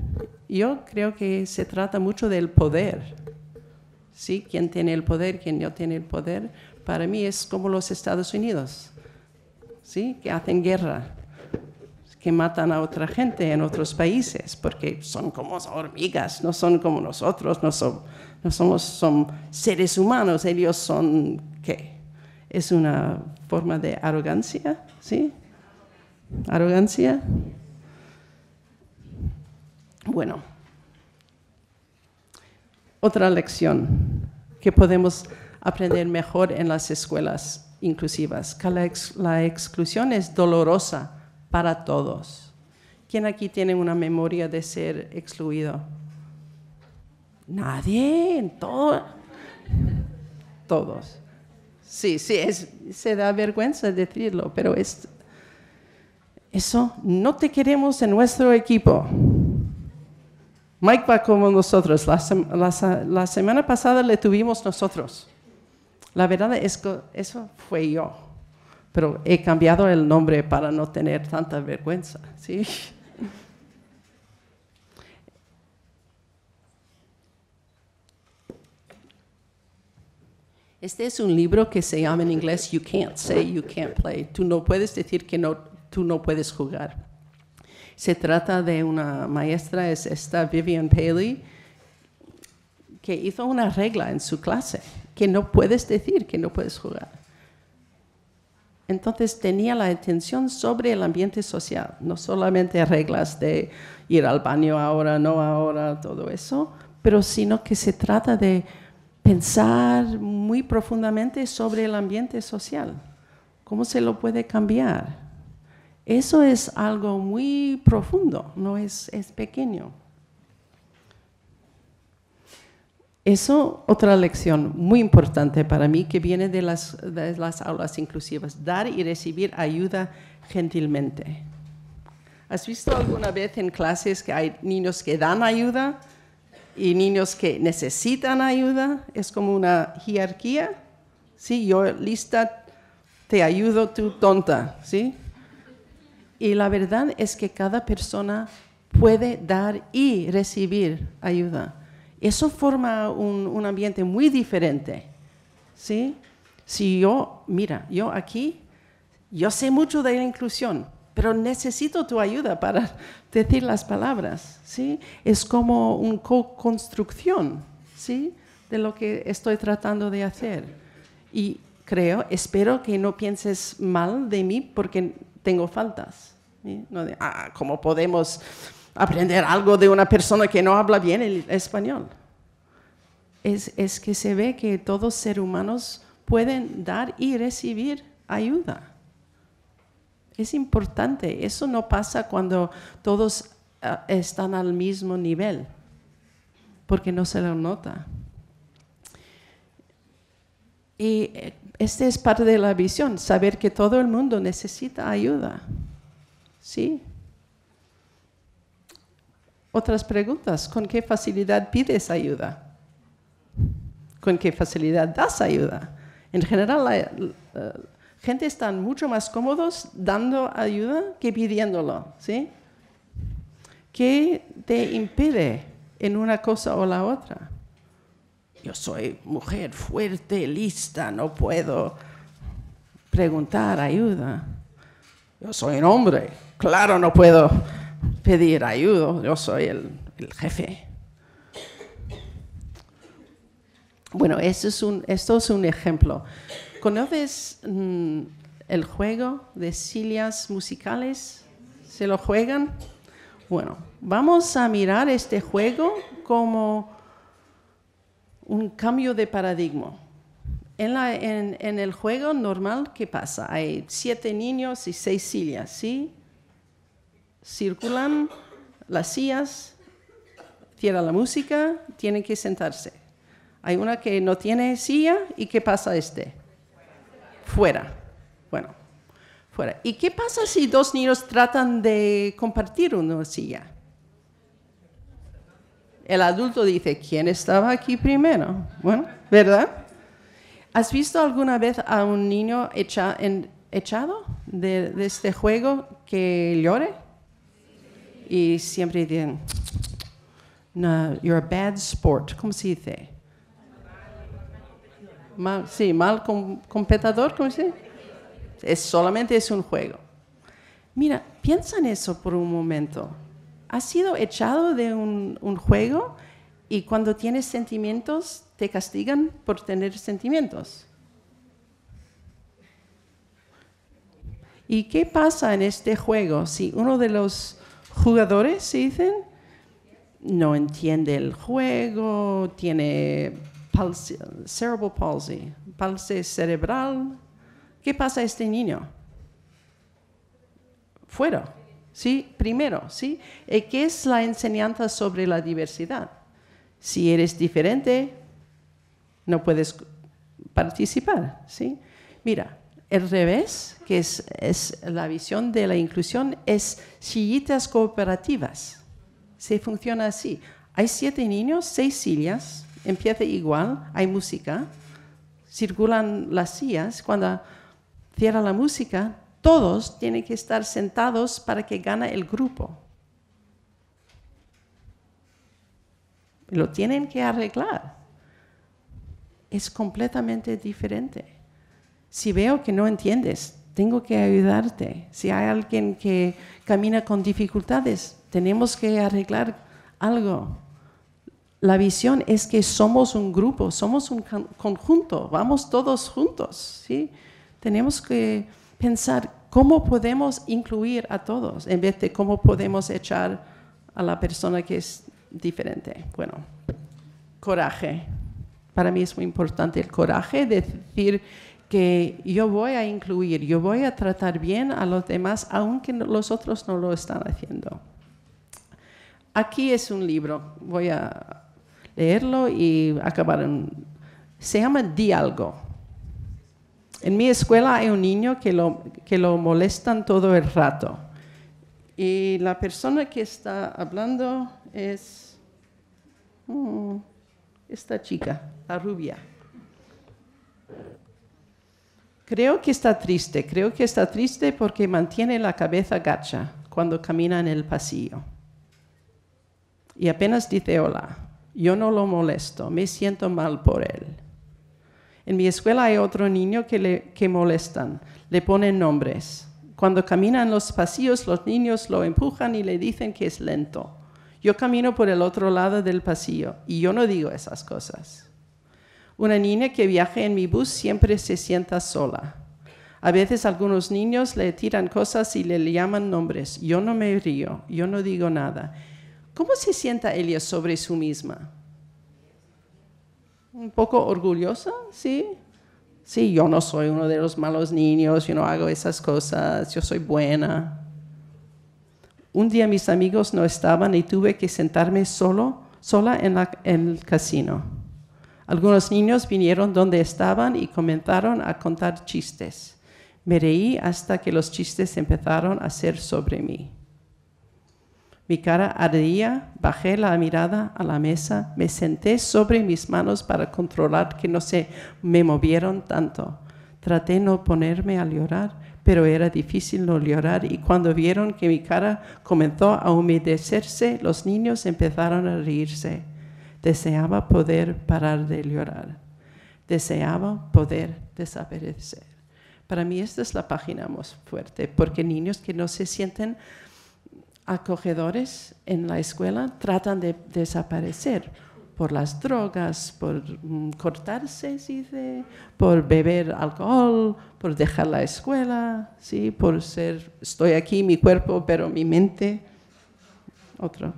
yo creo que se trata mucho del poder. ¿Sí? ¿Quién tiene el poder? ¿Quién no tiene el poder? Para mí es como los Estados Unidos, ¿sí? Que hacen guerra que matan a otra gente en otros países, porque son como hormigas, no son como nosotros, no, son, somos seres humanos, ellos son qué? Es una forma de arrogancia, ¿sí? Arrogancia. Bueno, otra lección que podemos aprender mejor en las escuelas inclusivas, que la exclusión es dolorosa para todos. ¿Quién aquí tiene una memoria de ser excluido? Nadie, en Todos. Sí, sí, se da vergüenza decirlo, pero eso, no te queremos en nuestro equipo. Mike va como nosotros, la, la semana pasada le tuvimos nosotros. La verdad es que eso fue yo pero he cambiado el nombre para no tener tanta vergüenza, ¿sí? Este es un libro que se llama en inglés You Can't Say You Can't Play. Tú no puedes decir que no, tú no puedes jugar. Se trata de una maestra, es esta Vivian Paley, que hizo una regla en su clase, que no puedes decir que no puedes jugar. Entonces tenía la atención sobre el ambiente social, no solamente reglas de ir al baño ahora, no ahora, todo eso, pero sino que se trata de pensar muy profundamente sobre el ambiente social, cómo se lo puede cambiar. Eso es algo muy profundo, no es, es pequeño. Eso, otra lección muy importante para mí que viene de las, aulas inclusivas, dar y recibir ayuda gentilmente. ¿Has visto alguna vez en clases que hay niños que dan ayuda y niños que necesitan ayuda? Es como una jerarquía. Sí, yo lista, te ayudo, tú tonta, ¿sí? Y la verdad es que cada persona puede dar y recibir ayuda. Eso forma un, ambiente muy diferente. ¿sí? Si yo, mira, yo aquí, yo sé mucho de la inclusión, pero necesito tu ayuda para decir las palabras, ¿sí? Es como una co-construcción, ¿sí? De lo que estoy tratando de hacer. Y creo, espero que no pienses mal de mí porque tengo faltas, No ah, ¿cómo podemos aprender algo de una persona que no habla bien el español. Es, que se ve que todos seres humanos pueden dar y recibir ayuda. Es importante, eso no pasa cuando todos ah, están al mismo nivel, porque no se lo nota. Y eh, esta es parte de la visión, saber que todo el mundo necesita ayuda. ¿Sí? Otras preguntas, ¿con qué facilidad pides ayuda? ¿Con qué facilidad das ayuda? En general, la, gente está mucho más cómodos dando ayuda que pidiéndolo, ¿Qué te impide en una cosa o la otra? Yo soy mujer fuerte, lista, no puedo preguntar ayuda. Yo soy un hombre, claro, no puedo pedir ayuda, yo soy el, jefe. Bueno, esto es un, ejemplo. ¿Conoces mm, el juego de sillas musicales? ¿Se lo juegan? Bueno, vamos a mirar este juego como un cambio de paradigma. En, en el juego normal, ¿qué pasa? Hay siete niños y seis sillas, ¿sí? circulan las sillas, cierra la música, tienen que sentarse. Hay una que no tiene silla y ¿qué pasa este? Fuera. Bueno, fuera. ¿Y qué pasa si dos niños tratan de compartir una silla? El adulto dice, ¿quién estaba aquí primero? Bueno, ¿verdad? ¿Has visto alguna vez a un niño echado de este juego que llore? y siempre dicen, no, you're a bad sport. ¿Cómo se dice? Mal, sí, mal competador, competidor, ¿cómo se dice? Es, solamente es un juego. Mira, piensa en eso por un momento. ¿Has sido echado de un juego y cuando tienes sentimientos te castigan por tener sentimientos? ¿Y qué pasa en este juego si uno de los jugadores, se dicen, no entiende el juego, tiene palsy, cerebral palsy, palsy cerebral. ¿Qué pasa a este niño? Fuera, ¿sí? Primero, ¿sí? Eh, ¿Qué es la enseñanza sobre la diversidad? Si eres diferente, no puedes participar, ¿sí? Mira, el revés, que es, la visión de la inclusión, es sillitas cooperativas. Se funciona así. Hay siete niños, seis sillas, empieza igual, hay música, circulan las sillas, cuando cierra la música, todos tienen que estar sentados para que gane el grupo. Lo tienen que arreglar. Es completamente diferente si veo que no entiendes, tengo que ayudarte. Si hay alguien que camina con dificultades, tenemos que arreglar algo. La visión es que somos un grupo, somos un conjunto, vamos todos juntos. ¿sí? Tenemos que pensar cómo podemos incluir a todos en vez de cómo podemos echar a la persona que es diferente. Bueno, coraje. Para mí es muy importante el coraje de decir yo voy a incluir, yo voy a tratar bien a los demás, aunque los otros no lo están haciendo. Aquí es un libro, voy a leerlo y acabar Se llama Diálogo. En mi escuela hay un niño que lo, que lo molestan todo el rato. Y la persona que está hablando es mm, esta chica, la rubia. Creo que está triste, creo que está triste porque mantiene la cabeza gacha cuando camina en el pasillo. Y apenas dice hola, yo no lo molesto, me siento mal por él. En mi escuela hay otro niño que, le, molestan, le ponen nombres. Cuando camina en los pasillos, los niños lo empujan y le dicen que es lento. Yo camino por el otro lado del pasillo y yo no digo esas cosas. Una niña que viaje en mi bus siempre se sienta sola. A veces algunos niños le tiran cosas y le llaman nombres. Yo no me río, yo no digo nada. ¿Cómo se sienta ella sobre sí misma? ¿Un poco orgullosa? Sí. Sí, yo no soy uno de los malos niños, yo no hago esas cosas, yo soy buena. Un día mis amigos no estaban y tuve que sentarme solo, sola en el casino. Algunos niños vinieron donde estaban y comenzaron a contar chistes. Me reí hasta que los chistes empezaron a ser sobre mí. Mi cara ardía, bajé la mirada a la mesa, me senté sobre mis manos para controlar que no se me movieron tanto. Traté no ponerme a llorar, pero era difícil no llorar y cuando vieron que mi cara comenzó a humedecerse, los niños empezaron a reírse. Deseaba poder parar de llorar. Deseaba poder desaparecer. Para mí esta es la página más fuerte, porque niños que no se sienten acogedores en la escuela tratan de desaparecer por las drogas, por mm, cortarse, por beber alcohol, por dejar la escuela, ¿sí? por ser, estoy aquí, mi cuerpo, pero mi mente. Otro.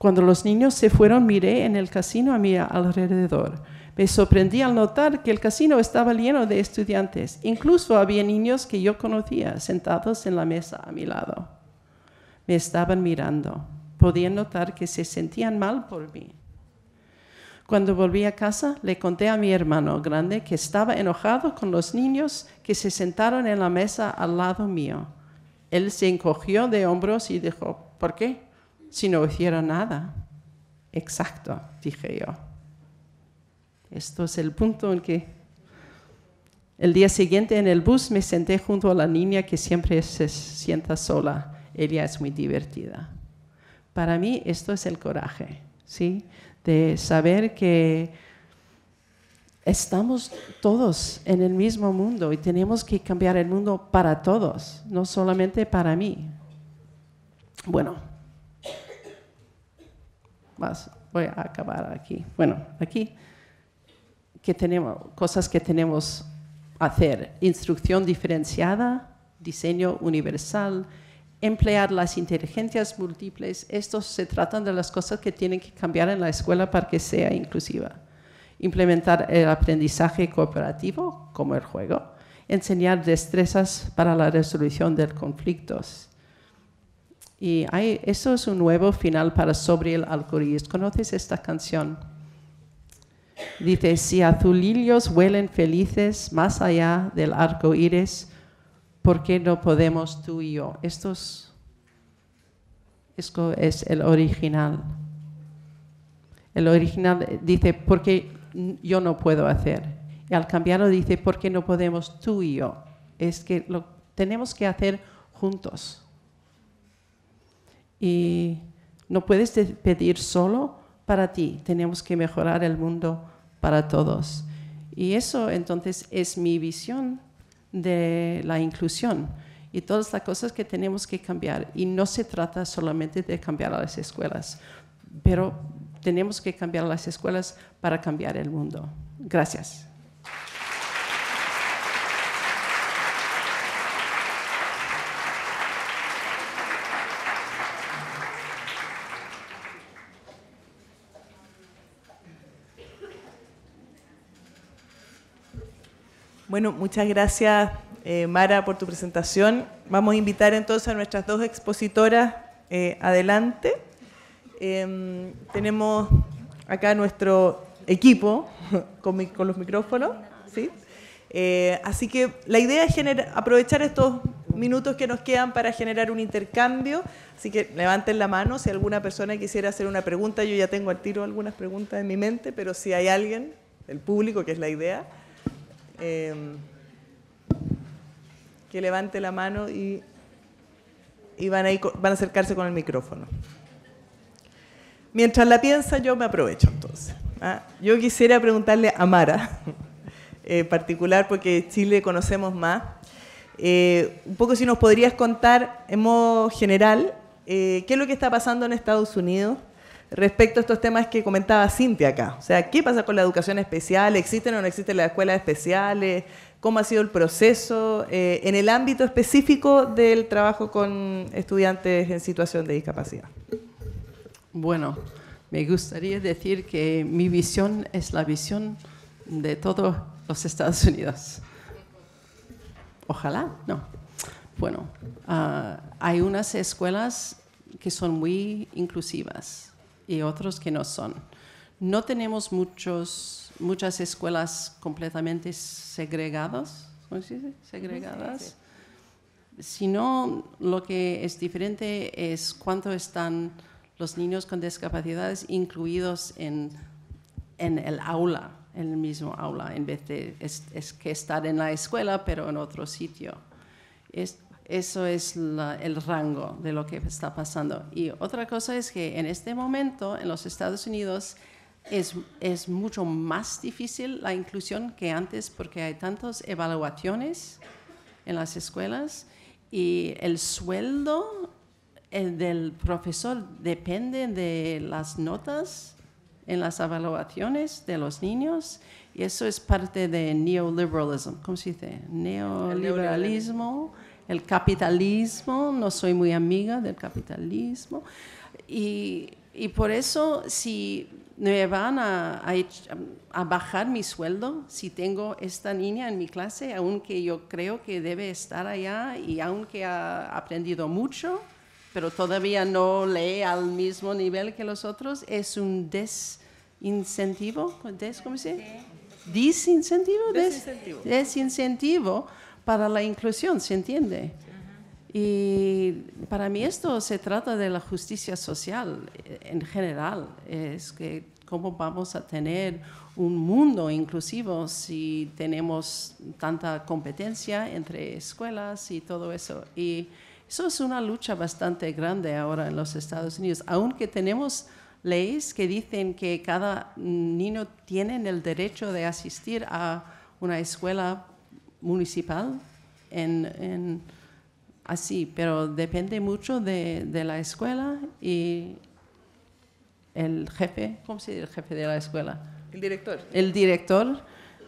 Cuando los niños se fueron, miré en el casino a mi alrededor. Me sorprendí al notar que el casino estaba lleno de estudiantes. Incluso había niños que yo conocía sentados en la mesa a mi lado. Me estaban mirando. Podía notar que se sentían mal por mí. Cuando volví a casa, le conté a mi hermano grande que estaba enojado con los niños que se sentaron en la mesa al lado mío. Él se encogió de hombros y dijo, ¿por qué? si no hiciera nada. Exacto, dije yo. Esto es el punto en que el día siguiente en el bus me senté junto a la niña que siempre se sienta sola. Ella es muy divertida. Para mí esto es el coraje, ¿sí? De saber que estamos todos en el mismo mundo y tenemos que cambiar el mundo para todos, no solamente para mí. Bueno, voy a acabar aquí. Bueno, aquí que tenemos cosas que tenemos hacer, instrucción diferenciada, diseño universal, emplear las inteligencias múltiples, estos se tratan de las cosas que tienen que cambiar en la escuela para que sea inclusiva. Implementar el aprendizaje cooperativo, como el juego, enseñar destrezas para la resolución de conflictos, y eso es un nuevo final para Sobre el Alcoriz. ¿Conoces esta canción? Dice, si azulillos huelen felices más allá del arco iris, ¿por qué no podemos tú y yo? Esto es, esto es el original. El original dice, ¿por qué yo no puedo hacer? Y al cambiarlo dice, ¿por qué no podemos tú y yo? Es que lo tenemos que hacer juntos y no puedes pedir solo para ti, tenemos que mejorar el mundo para todos. Y eso entonces es mi visión de la inclusión y todas las cosas que tenemos que cambiar. Y no se trata solamente de cambiar a las escuelas, pero tenemos que cambiar las escuelas para cambiar el mundo. Gracias. Bueno, muchas gracias eh, Mara por tu presentación. Vamos a invitar entonces a nuestras dos expositoras eh, adelante. Em, tenemos acá nuestro equipo con, los micrófonos. Eh, así que la idea es aprovechar estos minutos que nos quedan para generar un intercambio. Así que levanten la mano si alguna persona quisiera hacer una pregunta. Yo ya tengo al tiro algunas preguntas en mi mente, pero si hay alguien, el público, que es la idea, Em, que levante la mano y, y van, a van a acercarse con el micrófono. Mientras la piensa, yo me aprovecho entonces. ¿ah? Yo quisiera preguntarle a Mara, en eh, particular porque Chile conocemos más, eh, un poco si nos podrías contar en modo general eh, qué es lo que está pasando en Estados Unidos respecto a estos temas que comentaba Cintia acá. O sea, ¿qué pasa con la educación especial? ¿Existen o no existen las escuelas especiales? ¿Cómo ha sido el proceso eh, en el ámbito específico del trabajo con estudiantes en situación de discapacidad? Bueno, me gustaría decir que mi visión es la visión de todos los Estados Unidos. Ojalá, no. Bueno, ah, hay unas escuelas que son muy inclusivas, y otros que no son. No tenemos muchos, muchas escuelas completamente segregadas, Segregadas. Sino lo que es diferente es cuánto están los niños con discapacidades incluidos en, el aula, en el mismo aula, en vez de es, que estar en la escuela pero en otro sitio. Eso es el rango de lo que está pasando. Y otra cosa es que en este momento en los Estados Unidos es, mucho más difícil la inclusión que antes porque hay tantas evaluaciones en las escuelas y el sueldo eh, del profesor depende de las notas en las evaluaciones de los niños y eso es parte de neoliberalismo, ¿cómo se dice? Neoliberalismo el capitalismo, no soy muy amiga del capitalismo. Y, por eso, si me van a, bajar mi sueldo, si tengo esta niña en mi clase, aunque yo creo que debe estar allá y aunque ha aprendido mucho, pero todavía no lee al mismo nivel que los otros, es un desincentivo, ¿Des, ¿cómo se dice? desincentivo, desincentivo para la inclusión, ¿se entiende? Y para mí esto se trata de la justicia social eh, en general, es que cómo vamos a tener un mundo inclusivo si tenemos tanta competencia entre escuelas y todo eso. Y eso es una lucha bastante grande ahora en los Estados Unidos, aunque tenemos leyes que dicen que cada niño tiene el derecho de asistir a una escuela municipal en, en así, pero depende mucho de, la escuela y el jefe, ¿cómo se dice el jefe de la escuela? El director. El director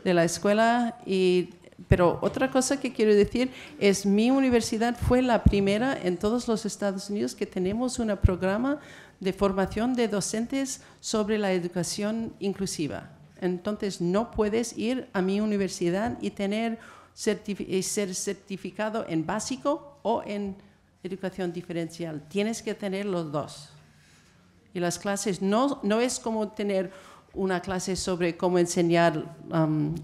de la escuela y pero otra cosa que quiero decir es mi universidad fue la primera en todos los Estados Unidos que tenemos un programa de formación de docentes sobre la educación inclusiva. Entonces no puedes ir a mi universidad y tener eh, ser certificado en básico o en educación diferencial. Tienes que tener los dos. Y las clases no, no es como tener una clase sobre cómo enseñar um,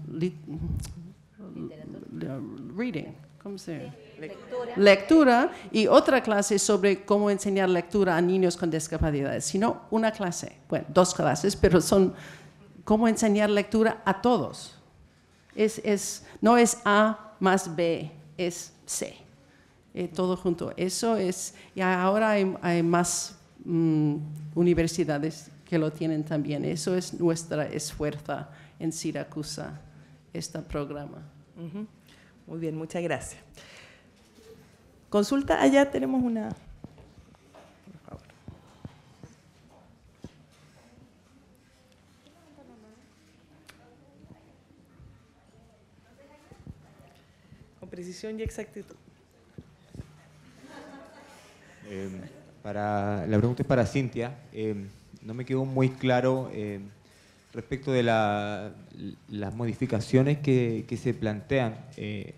reading. ¿Cómo se lectura. lectura y otra clase sobre cómo enseñar lectura a niños con discapacidades, sino una clase, bueno, dos clases, pero son cómo enseñar lectura a todos. Es, es, no es A más B, es C. Eh, todo junto. Eso es, y ahora hay, más mm, universidades que lo tienen también. Eso es nuestra esfuerza en Siracusa, este programa. Muy bien, muchas gracias. Consulta, allá tenemos una... precisión y exactitud. Em, para, la pregunta es para Cintia. Em, no me quedó muy claro em, respecto de las modificaciones que, se plantean, eh,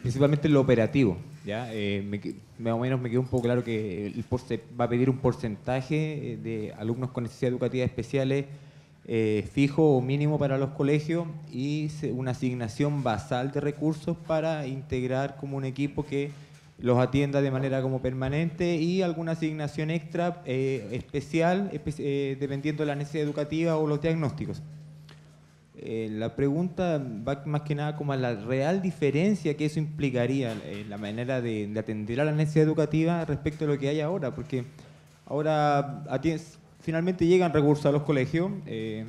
principalmente en lo operativo. ¿ya? Eh, más o menos me quedó un poco claro que el, va a pedir un porcentaje eh, de alumnos con necesidad educativa especiales eh, fijo o mínimo para los colegios y una asignación basal de recursos para integrar como un equipo que los atienda de manera como permanente y alguna asignación extra eh, especial eh, dependiendo de la necesidad educativa o los diagnósticos. la pregunta va más que nada como a la real diferencia que eso implicaría en la manera de, de, atender a la necesidad educativa respecto a lo que hay ahora, porque ahora finalmente llegan recursos a los colegios, eh,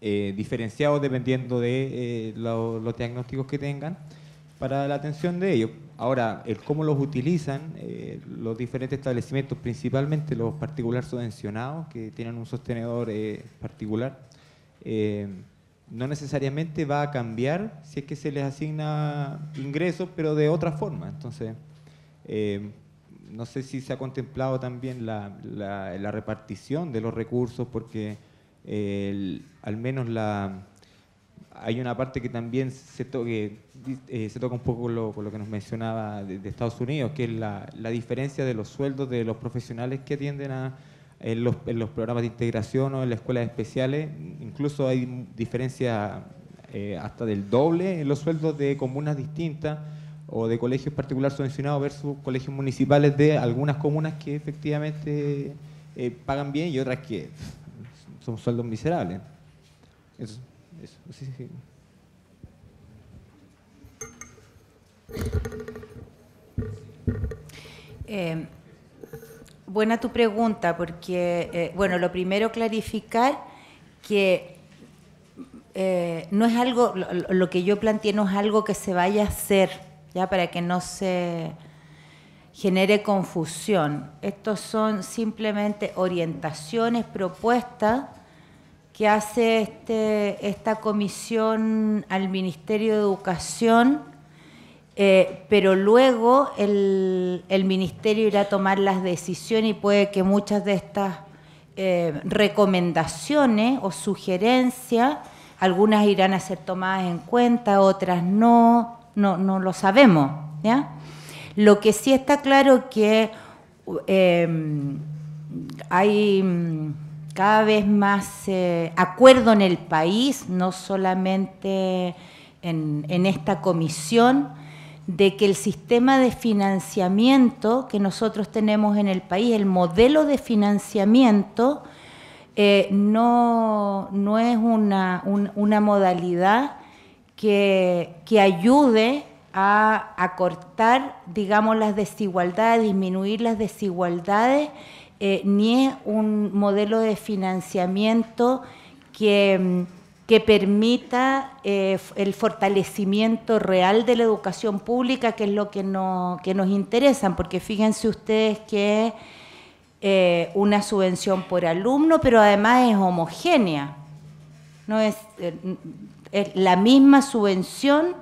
eh, diferenciados dependiendo de eh, los diagnósticos que tengan, para la atención de ellos. Ahora, el cómo los utilizan los diferentes establecimientos, principalmente los particulares subvencionados, que tienen un sostenedor particular, no necesariamente va a cambiar si es que se les asigna ingresos, pero de otra forma. Entonces, no sé si se ha contemplado también la, repartición de los recursos, porque al menos la, hay una parte que también se, toque, eh, se toca un poco con lo, que nos mencionaba de, Estados Unidos, que es la, diferencia de los sueldos de los profesionales que atienden a, en, los, programas de integración o en las escuelas especiales. Incluso hay diferencia eh, hasta del doble en los sueldos de comunas distintas o de colegios particulares subvencionados versus colegios municipales de algunas comunas que efectivamente eh, pagan bien y otras que son sueldos miserables. Eso, eh, buena tu pregunta, porque, eh, bueno, lo primero clarificar que no es algo, lo, lo que yo planteé no es algo que se vaya a hacer ya para que no se genere confusión. Estos son simplemente orientaciones, propuestas que hace este, esta comisión al Ministerio de Educación, eh, pero luego el, Ministerio irá a tomar las decisiones y puede que muchas de estas eh, recomendaciones o sugerencias, algunas irán a ser tomadas en cuenta, otras no, no, no lo sabemos. Lo que sí está claro es que em, hay mm, cada vez más eh, acuerdo en el país, no solamente en, esta comisión, de que el sistema de financiamiento que nosotros tenemos en el país, el modelo de financiamiento, eh, no, es una, una modalidad que, que ayude a acortar, digamos, las desigualdades, disminuir las desigualdades, eh, ni es un modelo de financiamiento que, mm, que permita eh, el fortalecimiento real de la educación pública, que es lo que, no, nos interesa, porque fíjense ustedes que es eh, una subvención por alumno, pero además es homogénea. No es, es la misma subvención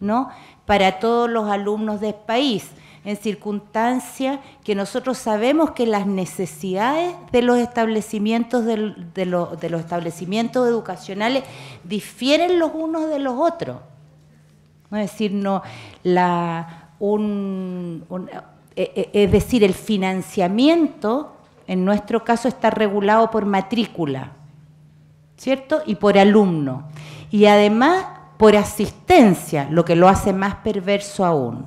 ¿no? para todos los alumnos del país, en circunstancia que nosotros sabemos que las necesidades de los establecimientos, los establecimientos educacionales difieren los unos de los otros. Es decir, no, e, e, es decir, el financiamiento en nuestro caso está regulado por matrícula. ¿cierto? Y por alumno. Y además por asistencia, lo que lo hace más perverso aún.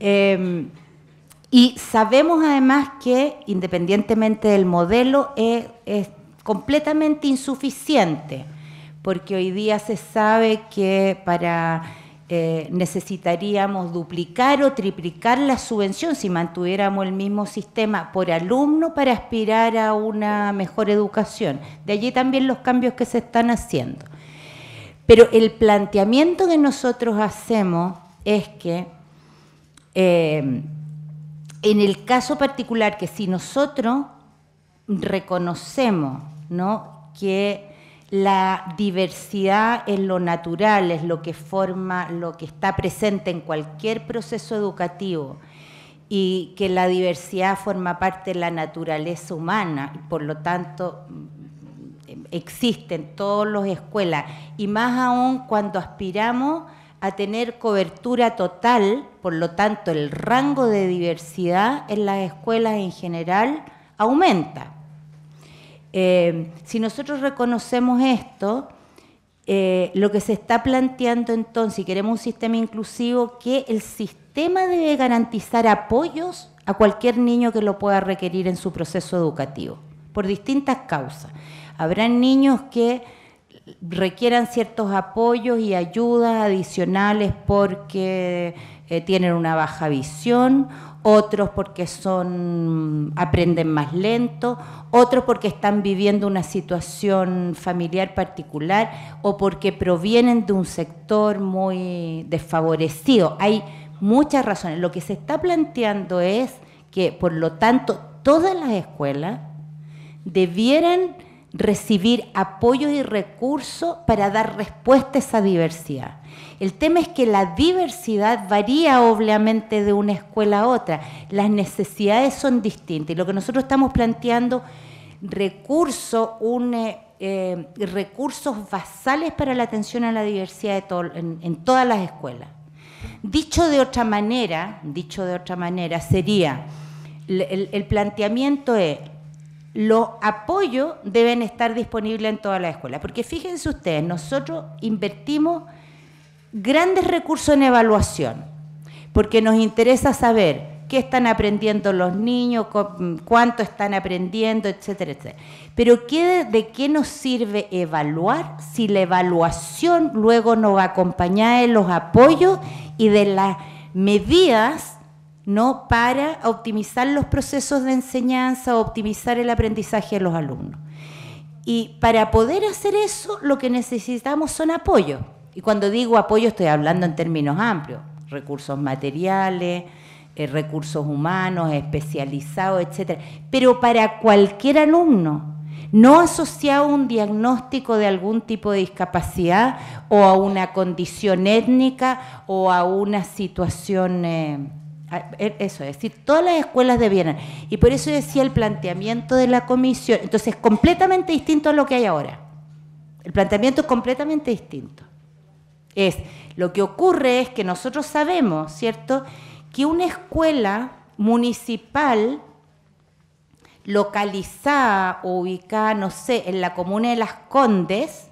Em, y sabemos además que, independientemente del modelo, eh, es, completamente insuficiente, porque hoy día se sabe que para eh, necesitaríamos duplicar o triplicar la subvención si mantuviéramos el mismo sistema por alumno para aspirar a una mejor educación. De allí también los cambios que se están haciendo. Pero el planteamiento que nosotros hacemos es que eh, en el caso particular que si nosotros reconocemos ¿no? que la diversidad es lo natural, es lo que forma, lo que está presente en cualquier proceso educativo y que la diversidad forma parte de la naturaleza humana, y por lo tanto existen todas las escuelas, y más aún cuando aspiramos a tener cobertura total, por lo tanto el rango de diversidad en las escuelas en general aumenta. Eh, si nosotros reconocemos esto, eh, lo que se está planteando entonces, si queremos un sistema inclusivo, que el sistema debe garantizar apoyos a cualquier niño que lo pueda requerir en su proceso educativo, por distintas causas. Habrán niños que requieran ciertos apoyos y ayudas adicionales porque eh, tienen una baja visión otros porque son, aprenden más lento, otros porque están viviendo una situación familiar particular o porque provienen de un sector muy desfavorecido. Hay muchas razones. Lo que se está planteando es que, por lo tanto, todas las escuelas debieran recibir apoyo y recursos para dar respuesta a esa diversidad. El tema es que la diversidad varía obviamente de una escuela a otra, las necesidades son distintas y lo que nosotros estamos planteando, recursos, eh, eh, recursos basales para la atención a la diversidad en, todas las escuelas. Dicho de otra manera, dicho de otra manera, sería el, el planteamiento es los apoyos deben estar disponibles en toda la escuela, Porque fíjense ustedes, nosotros invertimos grandes recursos en evaluación, porque nos interesa saber qué están aprendiendo los niños, cuánto están aprendiendo, etcétera, etcétera. Pero ¿de qué nos sirve evaluar si la evaluación luego nos va acompañada de los apoyos y de las medidas ¿no? para optimizar los procesos de enseñanza, optimizar el aprendizaje de los alumnos. Y para poder hacer eso, lo que necesitamos son apoyo Y cuando digo apoyo estoy hablando en términos amplios, recursos materiales, eh, recursos humanos, especializados, etc. Pero para cualquier alumno, no asociado a un diagnóstico de algún tipo de discapacidad o a una condición étnica o a una situación... Eh, Ah, er, eso es decir, todas las escuelas debieran. Y por eso decía el planteamiento de la comisión. Entonces, es completamente distinto a lo que hay ahora. El planteamiento es completamente distinto. Es, lo que ocurre es que nosotros sabemos, ¿cierto?, que una escuela municipal localizada o ubicada, no sé, en la comuna de Las Condes,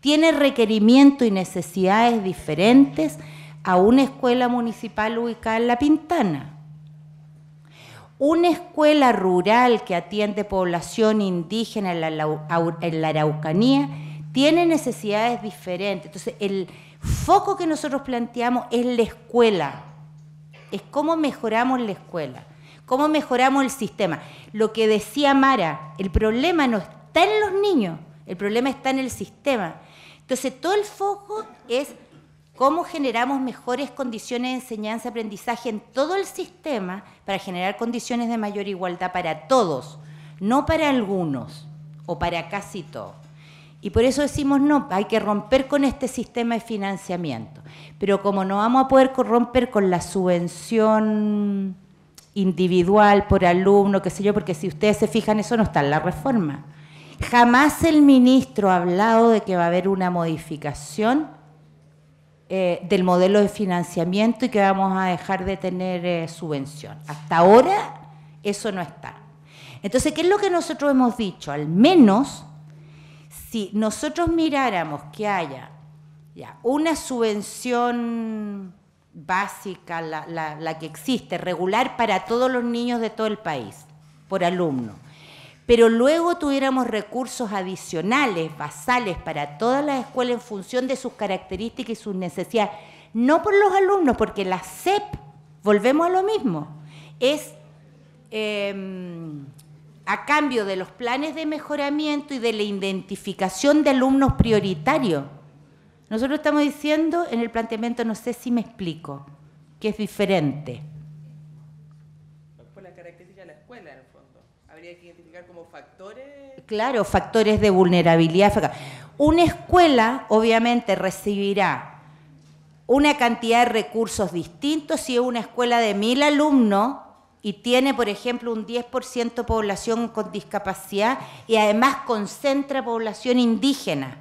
tiene requerimientos y necesidades diferentes a una escuela municipal ubicada en La Pintana. Una escuela rural que atiende población indígena en la, Araucanía tiene necesidades diferentes. Entonces, el foco que nosotros planteamos es la escuela, es cómo mejoramos la escuela, cómo mejoramos el sistema. Lo que decía Mara, el problema no está en los niños, el problema está en el sistema. Entonces, todo el foco es cómo generamos mejores condiciones de enseñanza-aprendizaje y en todo el sistema para generar condiciones de mayor igualdad para todos, no para algunos o para casi todos. Y por eso decimos, no, hay que romper con este sistema de financiamiento. Pero como no vamos a poder romper con la subvención individual por alumno, qué sé yo, porque si ustedes se fijan, eso no está en la reforma. Jamás el ministro ha hablado de que va a haber una modificación eh, del modelo de financiamiento y que vamos a dejar de tener eh, subvención. Hasta ahora eso no está. Entonces, ¿qué es lo que nosotros hemos dicho? Al menos, si nosotros miráramos que haya ya, una subvención básica, la, la que existe, regular para todos los niños de todo el país, por alumno, pero luego tuviéramos recursos adicionales, basales, para todas las escuelas en función de sus características y sus necesidades. No por los alumnos, porque la SEP, volvemos a lo mismo, es em, a cambio de los planes de mejoramiento y de la identificación de alumnos prioritarios. Nosotros estamos diciendo en el planteamiento, no sé si me explico, que es diferente. Claro, factores de vulnerabilidad. Una escuela obviamente recibirá una cantidad de recursos distintos si es una escuela de mil alumnos y tiene, por ejemplo, un 10% de población con discapacidad y además concentra población indígena.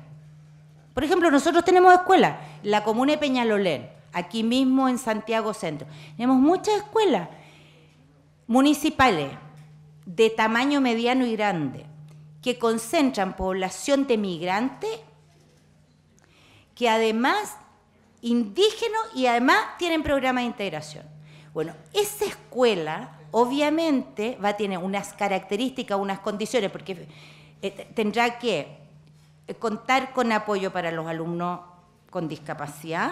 Por ejemplo, nosotros tenemos escuelas, la comuna de Peñalolén, aquí mismo en Santiago Centro. Tenemos muchas escuelas municipales de tamaño mediano y grande que concentran población de migrantes, que además indígenas y además tienen programas de integración. Bueno, esa escuela obviamente va a tener unas características, unas condiciones, porque eh, tendrá que eh, contar con apoyo para los alumnos con discapacidad,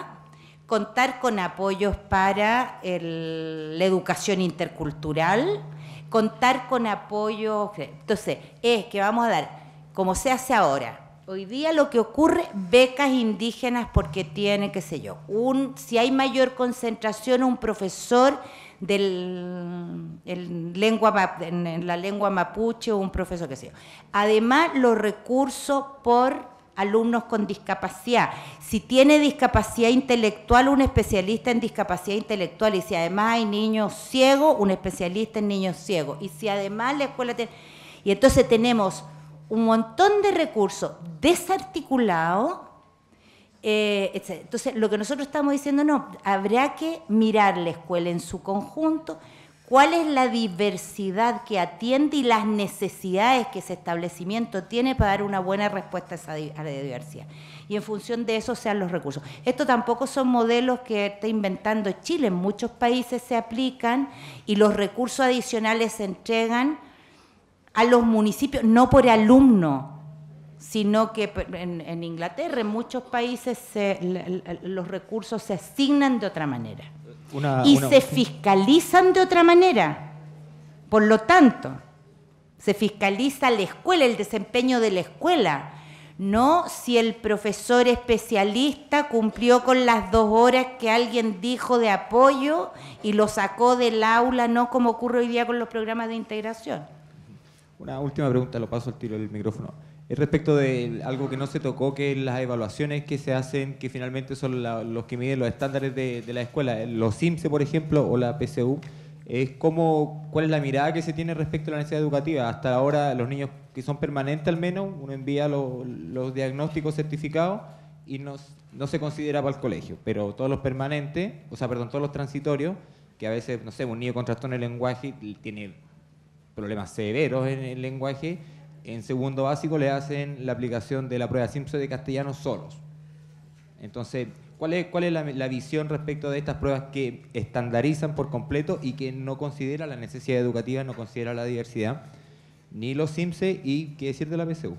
contar con apoyos para la educación intercultural, contar con apoyo. Entonces, es que vamos a dar, como se hace ahora, Hoy día lo que ocurre, becas indígenas porque tiene, qué sé yo, un, si hay mayor concentración, un profesor del, el lengua, en la lengua mapuche o un profesor, qué sé yo. Además, los recursos por alumnos con discapacidad. Si tiene discapacidad intelectual, un especialista en discapacidad intelectual. Y si además hay niños ciegos, un especialista en niños ciegos. Y si además la escuela tiene... Y entonces tenemos un montón de recursos desarticulados. Eh, entonces, lo que nosotros estamos diciendo, no, habrá que mirar la escuela en su conjunto cuál es la diversidad que atiende y las necesidades que ese establecimiento tiene para dar una buena respuesta a esa diversidad. Y en función de eso sean los recursos. Esto tampoco son modelos que está inventando Chile, en muchos países se aplican y los recursos adicionales se entregan a los municipios, no por alumno, sino que en, Inglaterra, en muchos países, los recursos se asignan de otra manera y se fiscalizan de otra manera. Por lo tanto, se fiscaliza la escuela, el desempeño de la escuela, no si el profesor especialista cumplió con las dos horas que alguien dijo de apoyo y lo sacó del aula, no como ocurre hoy día con los programas de integración. Una última pregunta, lo paso al tiro del micrófono respecto de algo que no se tocó, que las evaluaciones que se hacen, que finalmente son los que miden los estándares de, la escuela, los IMSE, por ejemplo, o la PCU, es como cuál es la mirada que se tiene respecto a la necesidad educativa. Hasta ahora los niños que son permanentes al menos, uno envía los diagnósticos certificados y no, se considera para el colegio, pero todos los permanentes, o sea, perdón, todos los transitorios, que a veces, no sé, un niño con trastorno el lenguaje tiene problemas severos en el lenguaje, en segundo básico le hacen la aplicación de la prueba Simpson de castellano solos. Entonces, ¿cuál es, cuál es la, visión respecto de estas pruebas que estandarizan por completo y que no considera la necesidad educativa, no considera la diversidad, ni los SIMSE y qué decir de la PSU?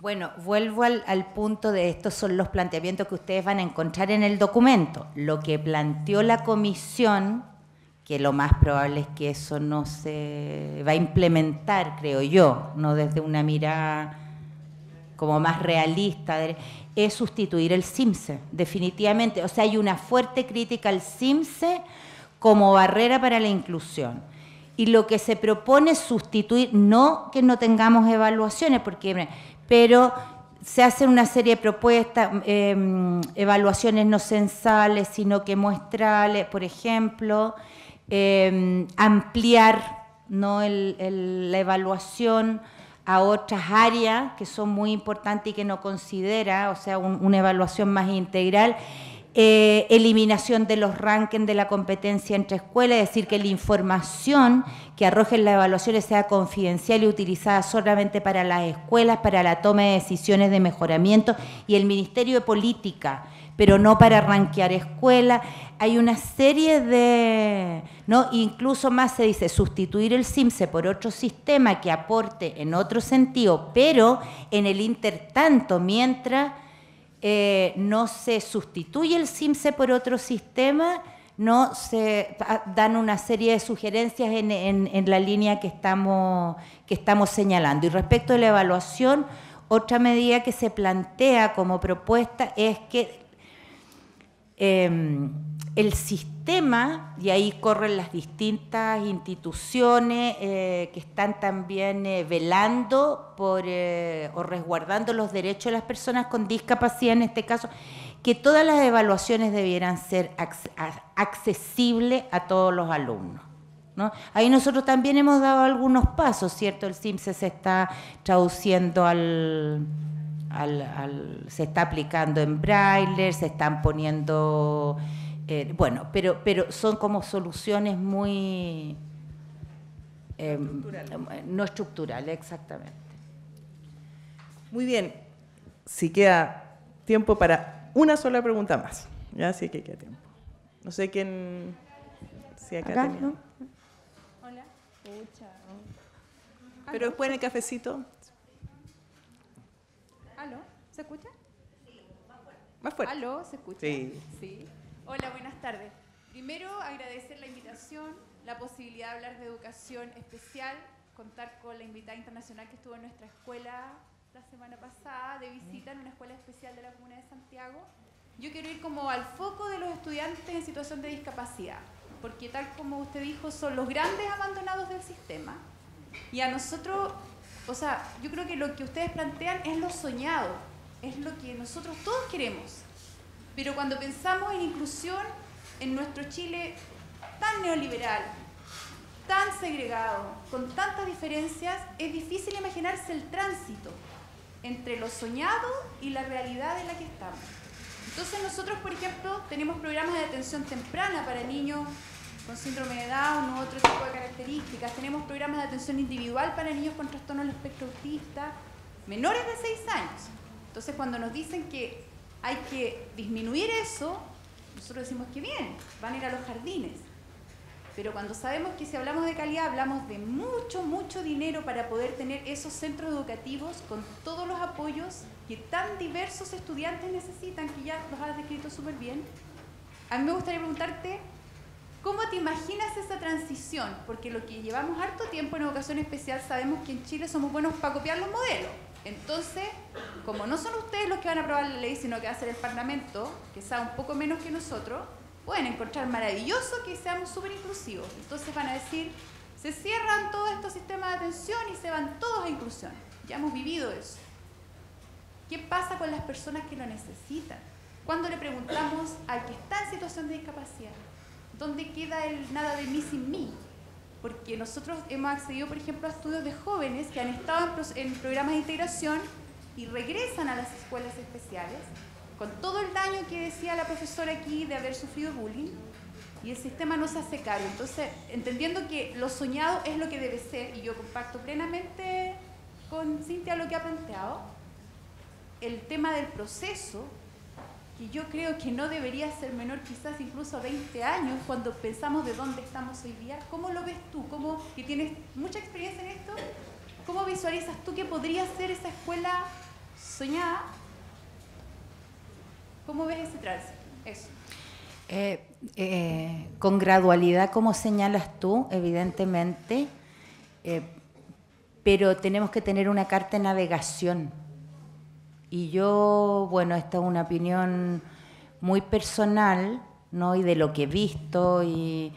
Bueno, vuelvo al, punto de estos son los planteamientos que ustedes van a encontrar en el documento. Lo que planteó la comisión que lo más probable es que eso no se va a implementar, creo yo, no desde una mirada como más realista, es sustituir el CIMSE, definitivamente. O sea, hay una fuerte crítica al CIMSE como barrera para la inclusión. Y lo que se propone es sustituir, no que no tengamos evaluaciones, porque, pero se hacen una serie de propuestas, em, evaluaciones no censales, sino que muestrales, por ejemplo. Em, ampliar ¿no? la evaluación a otras áreas que son muy importantes y que no considera, o sea, una evaluación más integral. Eh, eliminación de los rankings de la competencia entre escuelas, es decir, que la información que arrojen las evaluaciones sea confidencial y utilizada solamente para las escuelas, para la toma de decisiones de mejoramiento y el Ministerio de Política pero no para arranquear escuela. Hay una serie de, ¿no? Incluso más se dice sustituir el CIMSE por otro sistema que aporte en otro sentido, pero en el intertanto, mientras eh, no se sustituye el CIMSE por otro sistema, no se ah, dan una serie de sugerencias en, la línea que estamos, que estamos señalando. Y respecto a la evaluación, otra medida que se plantea como propuesta es que Em, el sistema, y ahí corren las distintas instituciones eh, que están también eh, velando por, eh, o resguardando los derechos de las personas con discapacidad en este caso, que todas las evaluaciones debieran ser accesibles a todos los alumnos. ¿No? Ahí nosotros también hemos dado algunos pasos, ¿cierto? El CIMSE se está traduciendo al, al, se está aplicando en braille, se están poniendo, eh, bueno, pero, pero son como soluciones muy... Eh, no estructurales, exactamente. Muy bien, si queda tiempo para una sola pregunta más, ya sí que queda tiempo. No sé quién... Si acá, Pero después en el cafecito... ¿Se escucha? Sí, más fuerte. Más fuerte. ¿Aló? ¿Se escucha? Sí. sí. Hola, buenas tardes. Primero, agradecer la invitación, la posibilidad de hablar de educación especial, contar con la invitada internacional que estuvo en nuestra escuela la semana pasada, de visita en una escuela especial de la Comuna de Santiago. Yo quiero ir como al foco de los estudiantes en situación de discapacidad, porque tal como usted dijo, son los grandes abandonados del sistema. Y a nosotros, o sea, yo creo que lo que ustedes plantean es lo soñado, es lo que nosotros todos queremos. Pero cuando pensamos en inclusión en nuestro Chile tan neoliberal, tan segregado, con tantas diferencias, es difícil imaginarse el tránsito entre lo soñado y la realidad en la que estamos. Entonces nosotros, por ejemplo, tenemos programas de atención temprana para niños con síndrome de Down u otro tipo de características. Tenemos programas de atención individual para niños con trastorno del espectro autista menores de 6 años. Entonces, cuando nos dicen que hay que disminuir eso, nosotros decimos que bien, van a ir a los jardines. Pero cuando sabemos que si hablamos de calidad, hablamos de mucho, mucho dinero para poder tener esos centros educativos con todos los apoyos que tan diversos estudiantes necesitan, que ya los has descrito súper bien. A mí me gustaría preguntarte, ¿cómo te imaginas esa transición? Porque lo que llevamos harto tiempo en educación especial sabemos que en Chile somos buenos para copiar los modelos. Entonces, como no son ustedes los que van a aprobar la ley, sino que va a ser el Parlamento, que sabe un poco menos que nosotros, pueden encontrar maravilloso que seamos súper inclusivos. Entonces van a decir, se cierran todos estos sistemas de atención y se van todos a inclusión. Ya hemos vivido eso. ¿Qué pasa con las personas que lo necesitan? Cuando le preguntamos al que está en situación de discapacidad, ¿dónde queda el nada de mí sin mí? porque nosotros hemos accedido, por ejemplo, a estudios de jóvenes que han estado en, programas de integración y regresan a las escuelas especiales con todo el daño que decía la profesora aquí de haber sufrido bullying y el sistema no se hace cargo. Entonces, entendiendo que lo soñado es lo que debe ser y yo comparto plenamente con Cintia lo que ha planteado, el tema del proceso y yo creo que no debería ser menor quizás incluso 20 años cuando pensamos de dónde estamos hoy día. ¿Cómo lo ves tú? ¿Cómo, que tienes mucha experiencia en esto, ¿cómo visualizas tú que podría ser esa escuela soñada? ¿Cómo ves ese trance? Eso. Eh, eh, con gradualidad, como señalas tú, evidentemente, eh, pero tenemos que tener una carta de navegación y yo, bueno, esta es una opinión muy personal, ¿no? Y de lo que he visto, y,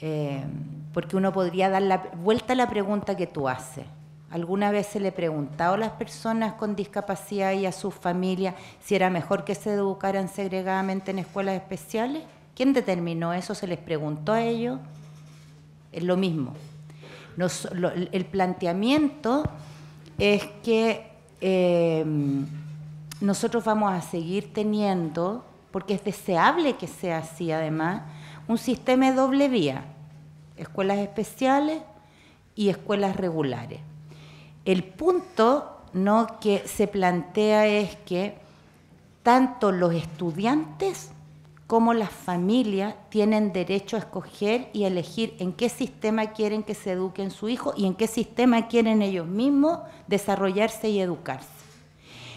eh, porque uno podría dar la vuelta a la pregunta que tú haces. Alguna vez se le ha preguntado a las personas con discapacidad y a sus familias si era mejor que se educaran segregadamente en escuelas especiales. ¿Quién determinó eso? ¿Se les preguntó a ellos? Es lo mismo. el planteamiento es que eh, nosotros vamos a seguir teniendo, porque es deseable que sea así además, un sistema de doble vía, escuelas especiales y escuelas regulares. El punto ¿no? que se plantea es que tanto los estudiantes como las familias tienen derecho a escoger y elegir en qué sistema quieren que se eduquen su hijo y en qué sistema quieren ellos mismos desarrollarse y educarse.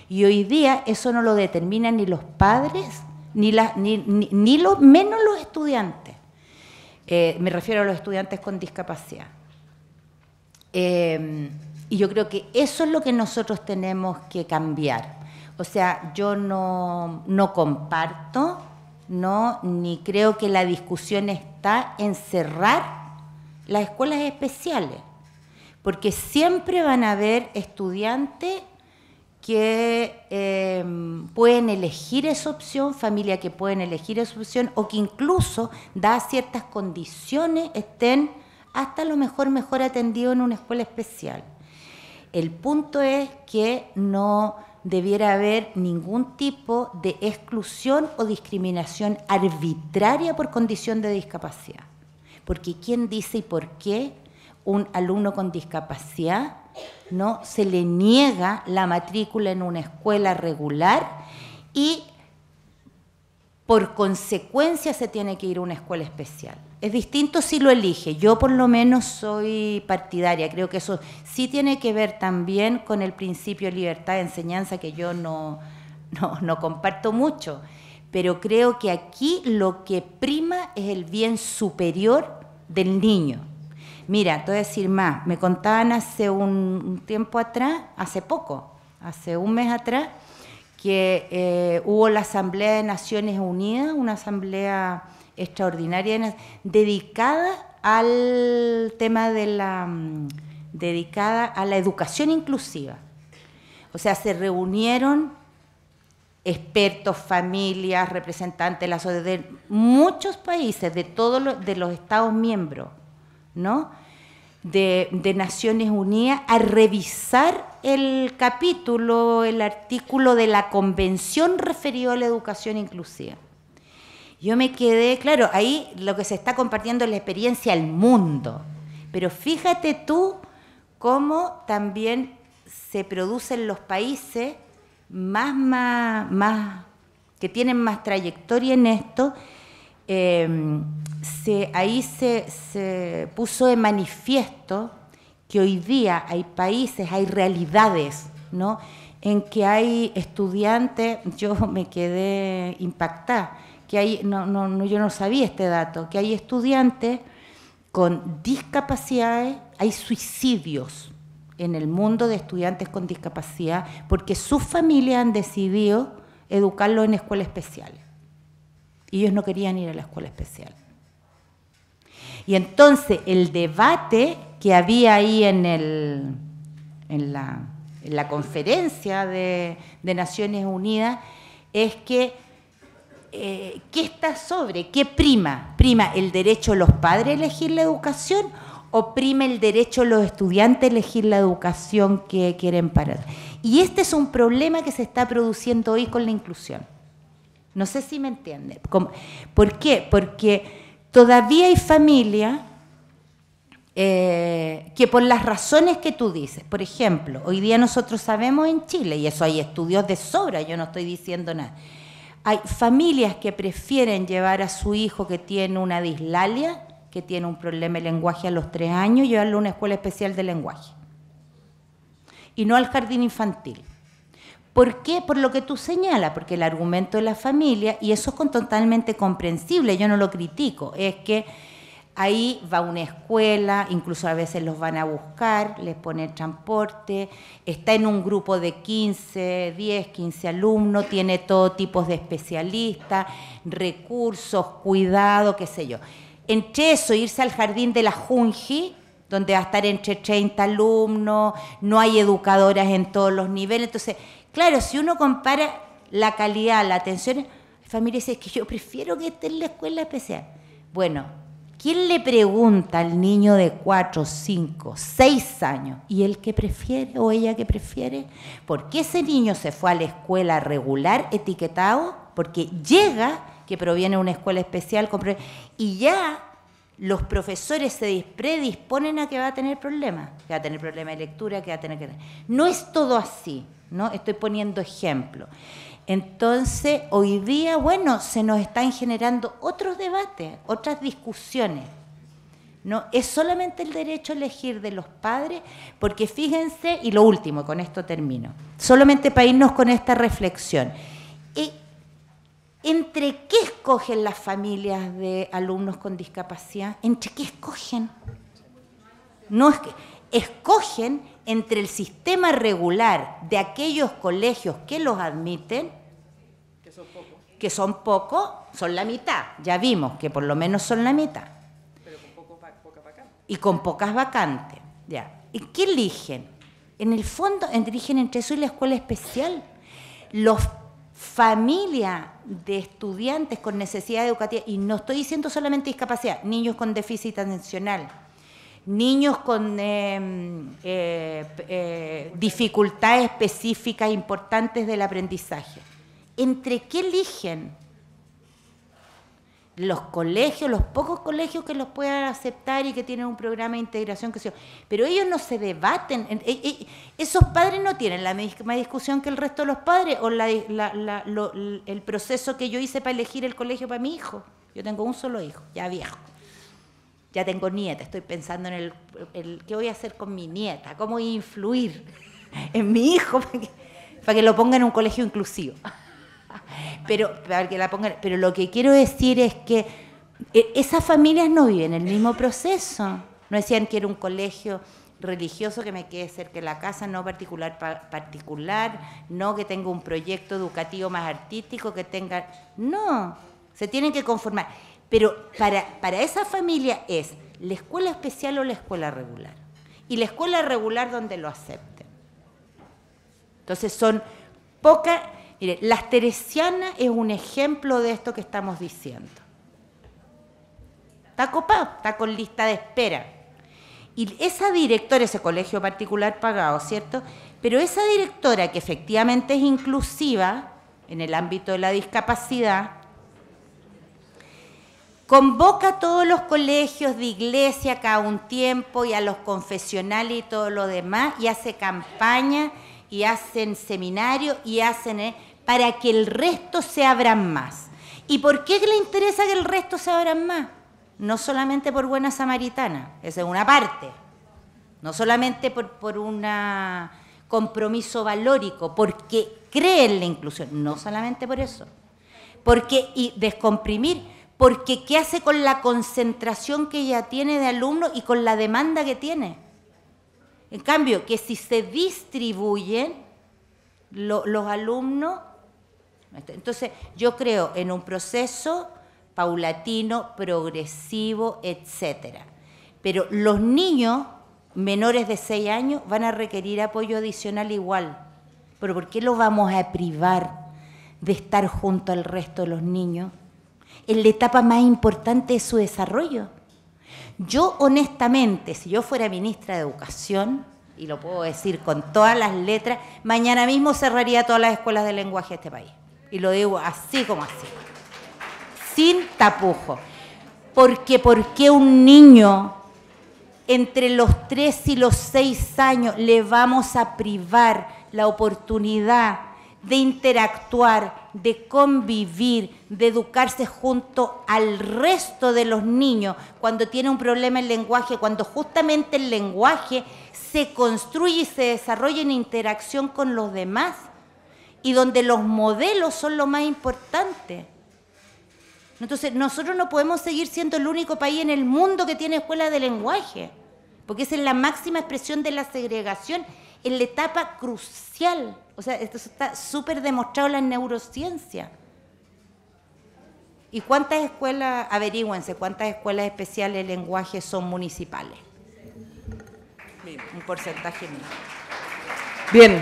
Y hoy día eso no lo determinan ni los padres, ni, ni, menos los estudiantes. Eh, me refiero a los estudiantes con discapacidad. Em, y yo creo que eso es lo que nosotros tenemos que cambiar. O sea, yo no, no comparto, no, ni creo que la discusión está en cerrar las escuelas especiales, porque siempre van a haber estudiantes que em, pueden elegir esa opción, familia que pueden elegir esa opción o que incluso, da ciertas condiciones, estén hasta lo mejor mejor atendidos en una escuela especial. El punto es que no debiera haber ningún tipo de exclusión o discriminación arbitraria por condición de discapacidad. Porque ¿quién dice y por qué un alumno con discapacidad ¿no? se le niega la matrícula en una escuela regular y por consecuencia se tiene que ir a una escuela especial. Es distinto si lo elige. Yo por lo menos soy partidaria. Creo que eso sí tiene que ver también con el principio de libertad de enseñanza que yo no, no comparto mucho. Pero creo que aquí lo que prima es el bien superior del niño. Mira, te voy a decir más, me contaban hace un tiempo atrás, hace poco, hace un mes atrás, que eh, hubo la Asamblea de Naciones Unidas, una asamblea extraordinaria dedicada al tema de la mm, dedicada a la educación inclusiva. O sea, se reunieron expertos, familias, representantes de, muchos países, de todos de los Estados miembros ¿no? De, Naciones Unidas a revisar el capítulo, el artículo de la convención referido a la educación inclusiva. Yo me quedé, claro, ahí lo que se está compartiendo es la experiencia al mundo, pero fíjate tú cómo también se producen los países más, más que tienen más trayectoria en esto, Em, se, ahí se, puso de manifiesto que hoy día hay países, hay realidades, ¿no? En que hay estudiantes, yo me quedé impactada, que hay, no, no, yo no sabía este dato, que hay estudiantes con discapacidades, hay suicidios en el mundo de estudiantes con discapacidad, porque sus familias han decidido educarlos en escuelas especiales. Y ellos no querían ir a la escuela especial. Y entonces el debate que había ahí en, en, la, conferencia de, Naciones Unidas es que, eh, ¿qué está sobre? ¿Qué prima? ¿Prima el derecho de los padres a elegir la educación o prima el derecho de los estudiantes a elegir la educación que quieren para. Y este es un problema que se está produciendo hoy con la inclusión. No sé si me entiende. ¿Por qué? Porque todavía hay familias eh, que por las razones que tú dices, por ejemplo, hoy día nosotros sabemos en Chile, y eso hay estudios de sobra, yo no estoy diciendo nada, hay familias que prefieren llevar a su hijo que tiene una dislalia, que tiene un problema de lenguaje a los tres años, llevarlo a una escuela especial de lenguaje. Y no al jardín infantil ¿Por qué? Por lo que tú señalas, porque el argumento de la familia, y eso es totalmente comprensible, yo no lo critico, es que ahí va una escuela, incluso a veces los van a buscar, les pone transporte, está en un grupo de 15, 10, 15 alumnos, tiene todo tipo de especialistas, recursos, cuidado, qué sé yo. Entre eso, irse al jardín de la Junji, donde va a estar entre 30 alumnos, no hay educadoras en todos los niveles. Entonces, Claro, si uno compara la calidad, la atención, la familia dice, que yo prefiero que esté en la escuela especial. Bueno, ¿quién le pregunta al niño de 4, 5, 6 años y él que prefiere o ella que prefiere? ¿Por qué ese niño se fue a la escuela regular etiquetado? Porque llega que proviene de una escuela especial y ya los profesores se predisponen a que va a tener problemas, que va a tener problemas de lectura, que va a tener que... No es todo así. ¿no? Estoy poniendo ejemplo. Entonces, hoy día, bueno, se nos están generando otros debates, otras discusiones. No, es solamente el derecho a elegir de los padres, porque fíjense, y lo último, con esto termino, solamente para irnos con esta reflexión. ¿Entre qué escogen las familias de alumnos con discapacidad? ¿Entre qué escogen? No es que escogen entre el sistema regular de aquellos colegios que los admiten, que son pocos, son, la mitad, ya vimos que por lo menos son la mitad. Y con pocas vacantes, ya. ¿Y qué eligen? En el fondo, eligen entre eso y la escuela especial. Los familias de estudiantes con necesidad educativa, y no estoy diciendo solamente discapacidad, niños con déficit atencional, niños con em, eh, eh, dificultades específicas importantes del aprendizaje. ¿Entre qué eligen? Los colegios, los pocos colegios que los puedan aceptar y que tienen un programa de integración, que pero ellos no se debaten. E, e, esos padres no tienen la misma discusión que el resto de los padres o el proceso que yo hice para elegir el colegio para mi hijo. Yo tengo un solo hijo, ya viejo ya tengo nieta, estoy pensando en el, qué voy a hacer con mi nieta, cómo influir en mi hijo para que, lo ponga en un colegio inclusivo. Pero, para que la ponga. pero lo que quiero decir es que eh, esas familias no viven el mismo proceso. No decían que era un colegio religioso que me quede cerca de la casa, no particular particular, no que tenga un proyecto educativo más artístico, que tenga... No, se tienen que conformar. Pero para, esa familia es la escuela especial o la escuela regular. Y la escuela regular donde lo acepten. Entonces son pocas... Mire, las teresianas es un ejemplo de esto que estamos diciendo. Está copado, está con lista de espera. Y esa directora, ese colegio particular pagado, ¿cierto? Pero esa directora que efectivamente es inclusiva en el ámbito de la discapacidad, Convoca a todos los colegios de iglesia cada un tiempo y a los confesionales y todo lo demás y hace campaña y hacen seminarios y hacen eh, para que el resto se abran más. ¿Y por qué le interesa que el resto se abran más? No solamente por buena samaritana, esa es una parte, no solamente por, un compromiso valórico, porque cree en la inclusión, no solamente por eso, porque y descomprimir porque ¿qué hace con la concentración que ella tiene de alumnos y con la demanda que tiene? En cambio, que si se distribuyen los alumnos, entonces yo creo en un proceso paulatino, progresivo, etcétera. Pero los niños menores de 6 años van a requerir apoyo adicional igual. Pero ¿por qué los vamos a privar de estar junto al resto de los niños? la etapa más importante de su desarrollo. Yo honestamente, si yo fuera ministra de Educación, y lo puedo decir con todas las letras, mañana mismo cerraría todas las escuelas de lenguaje de este país. Y lo digo así como así, sin tapujo. Porque ¿por qué un niño entre los tres y los seis años le vamos a privar la oportunidad de interactuar, de convivir, de educarse junto al resto de los niños, cuando tiene un problema el lenguaje, cuando justamente el lenguaje se construye y se desarrolla en interacción con los demás y donde los modelos son lo más importante. Entonces, nosotros no podemos seguir siendo el único país en el mundo que tiene escuela de lenguaje, porque esa es la máxima expresión de la segregación en la etapa crucial o sea, esto está súper demostrado en la neurociencia. ¿Y cuántas escuelas, averígüense cuántas escuelas especiales de lenguaje son municipales? Un porcentaje mínimo. Bien,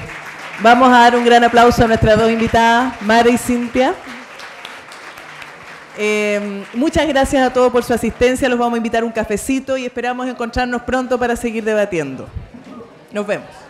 vamos a dar un gran aplauso a nuestras dos invitadas, Mara y Cintia. Em, muchas gracias a todos por su asistencia, los vamos a invitar a un cafecito y esperamos encontrarnos pronto para seguir debatiendo. Nos vemos.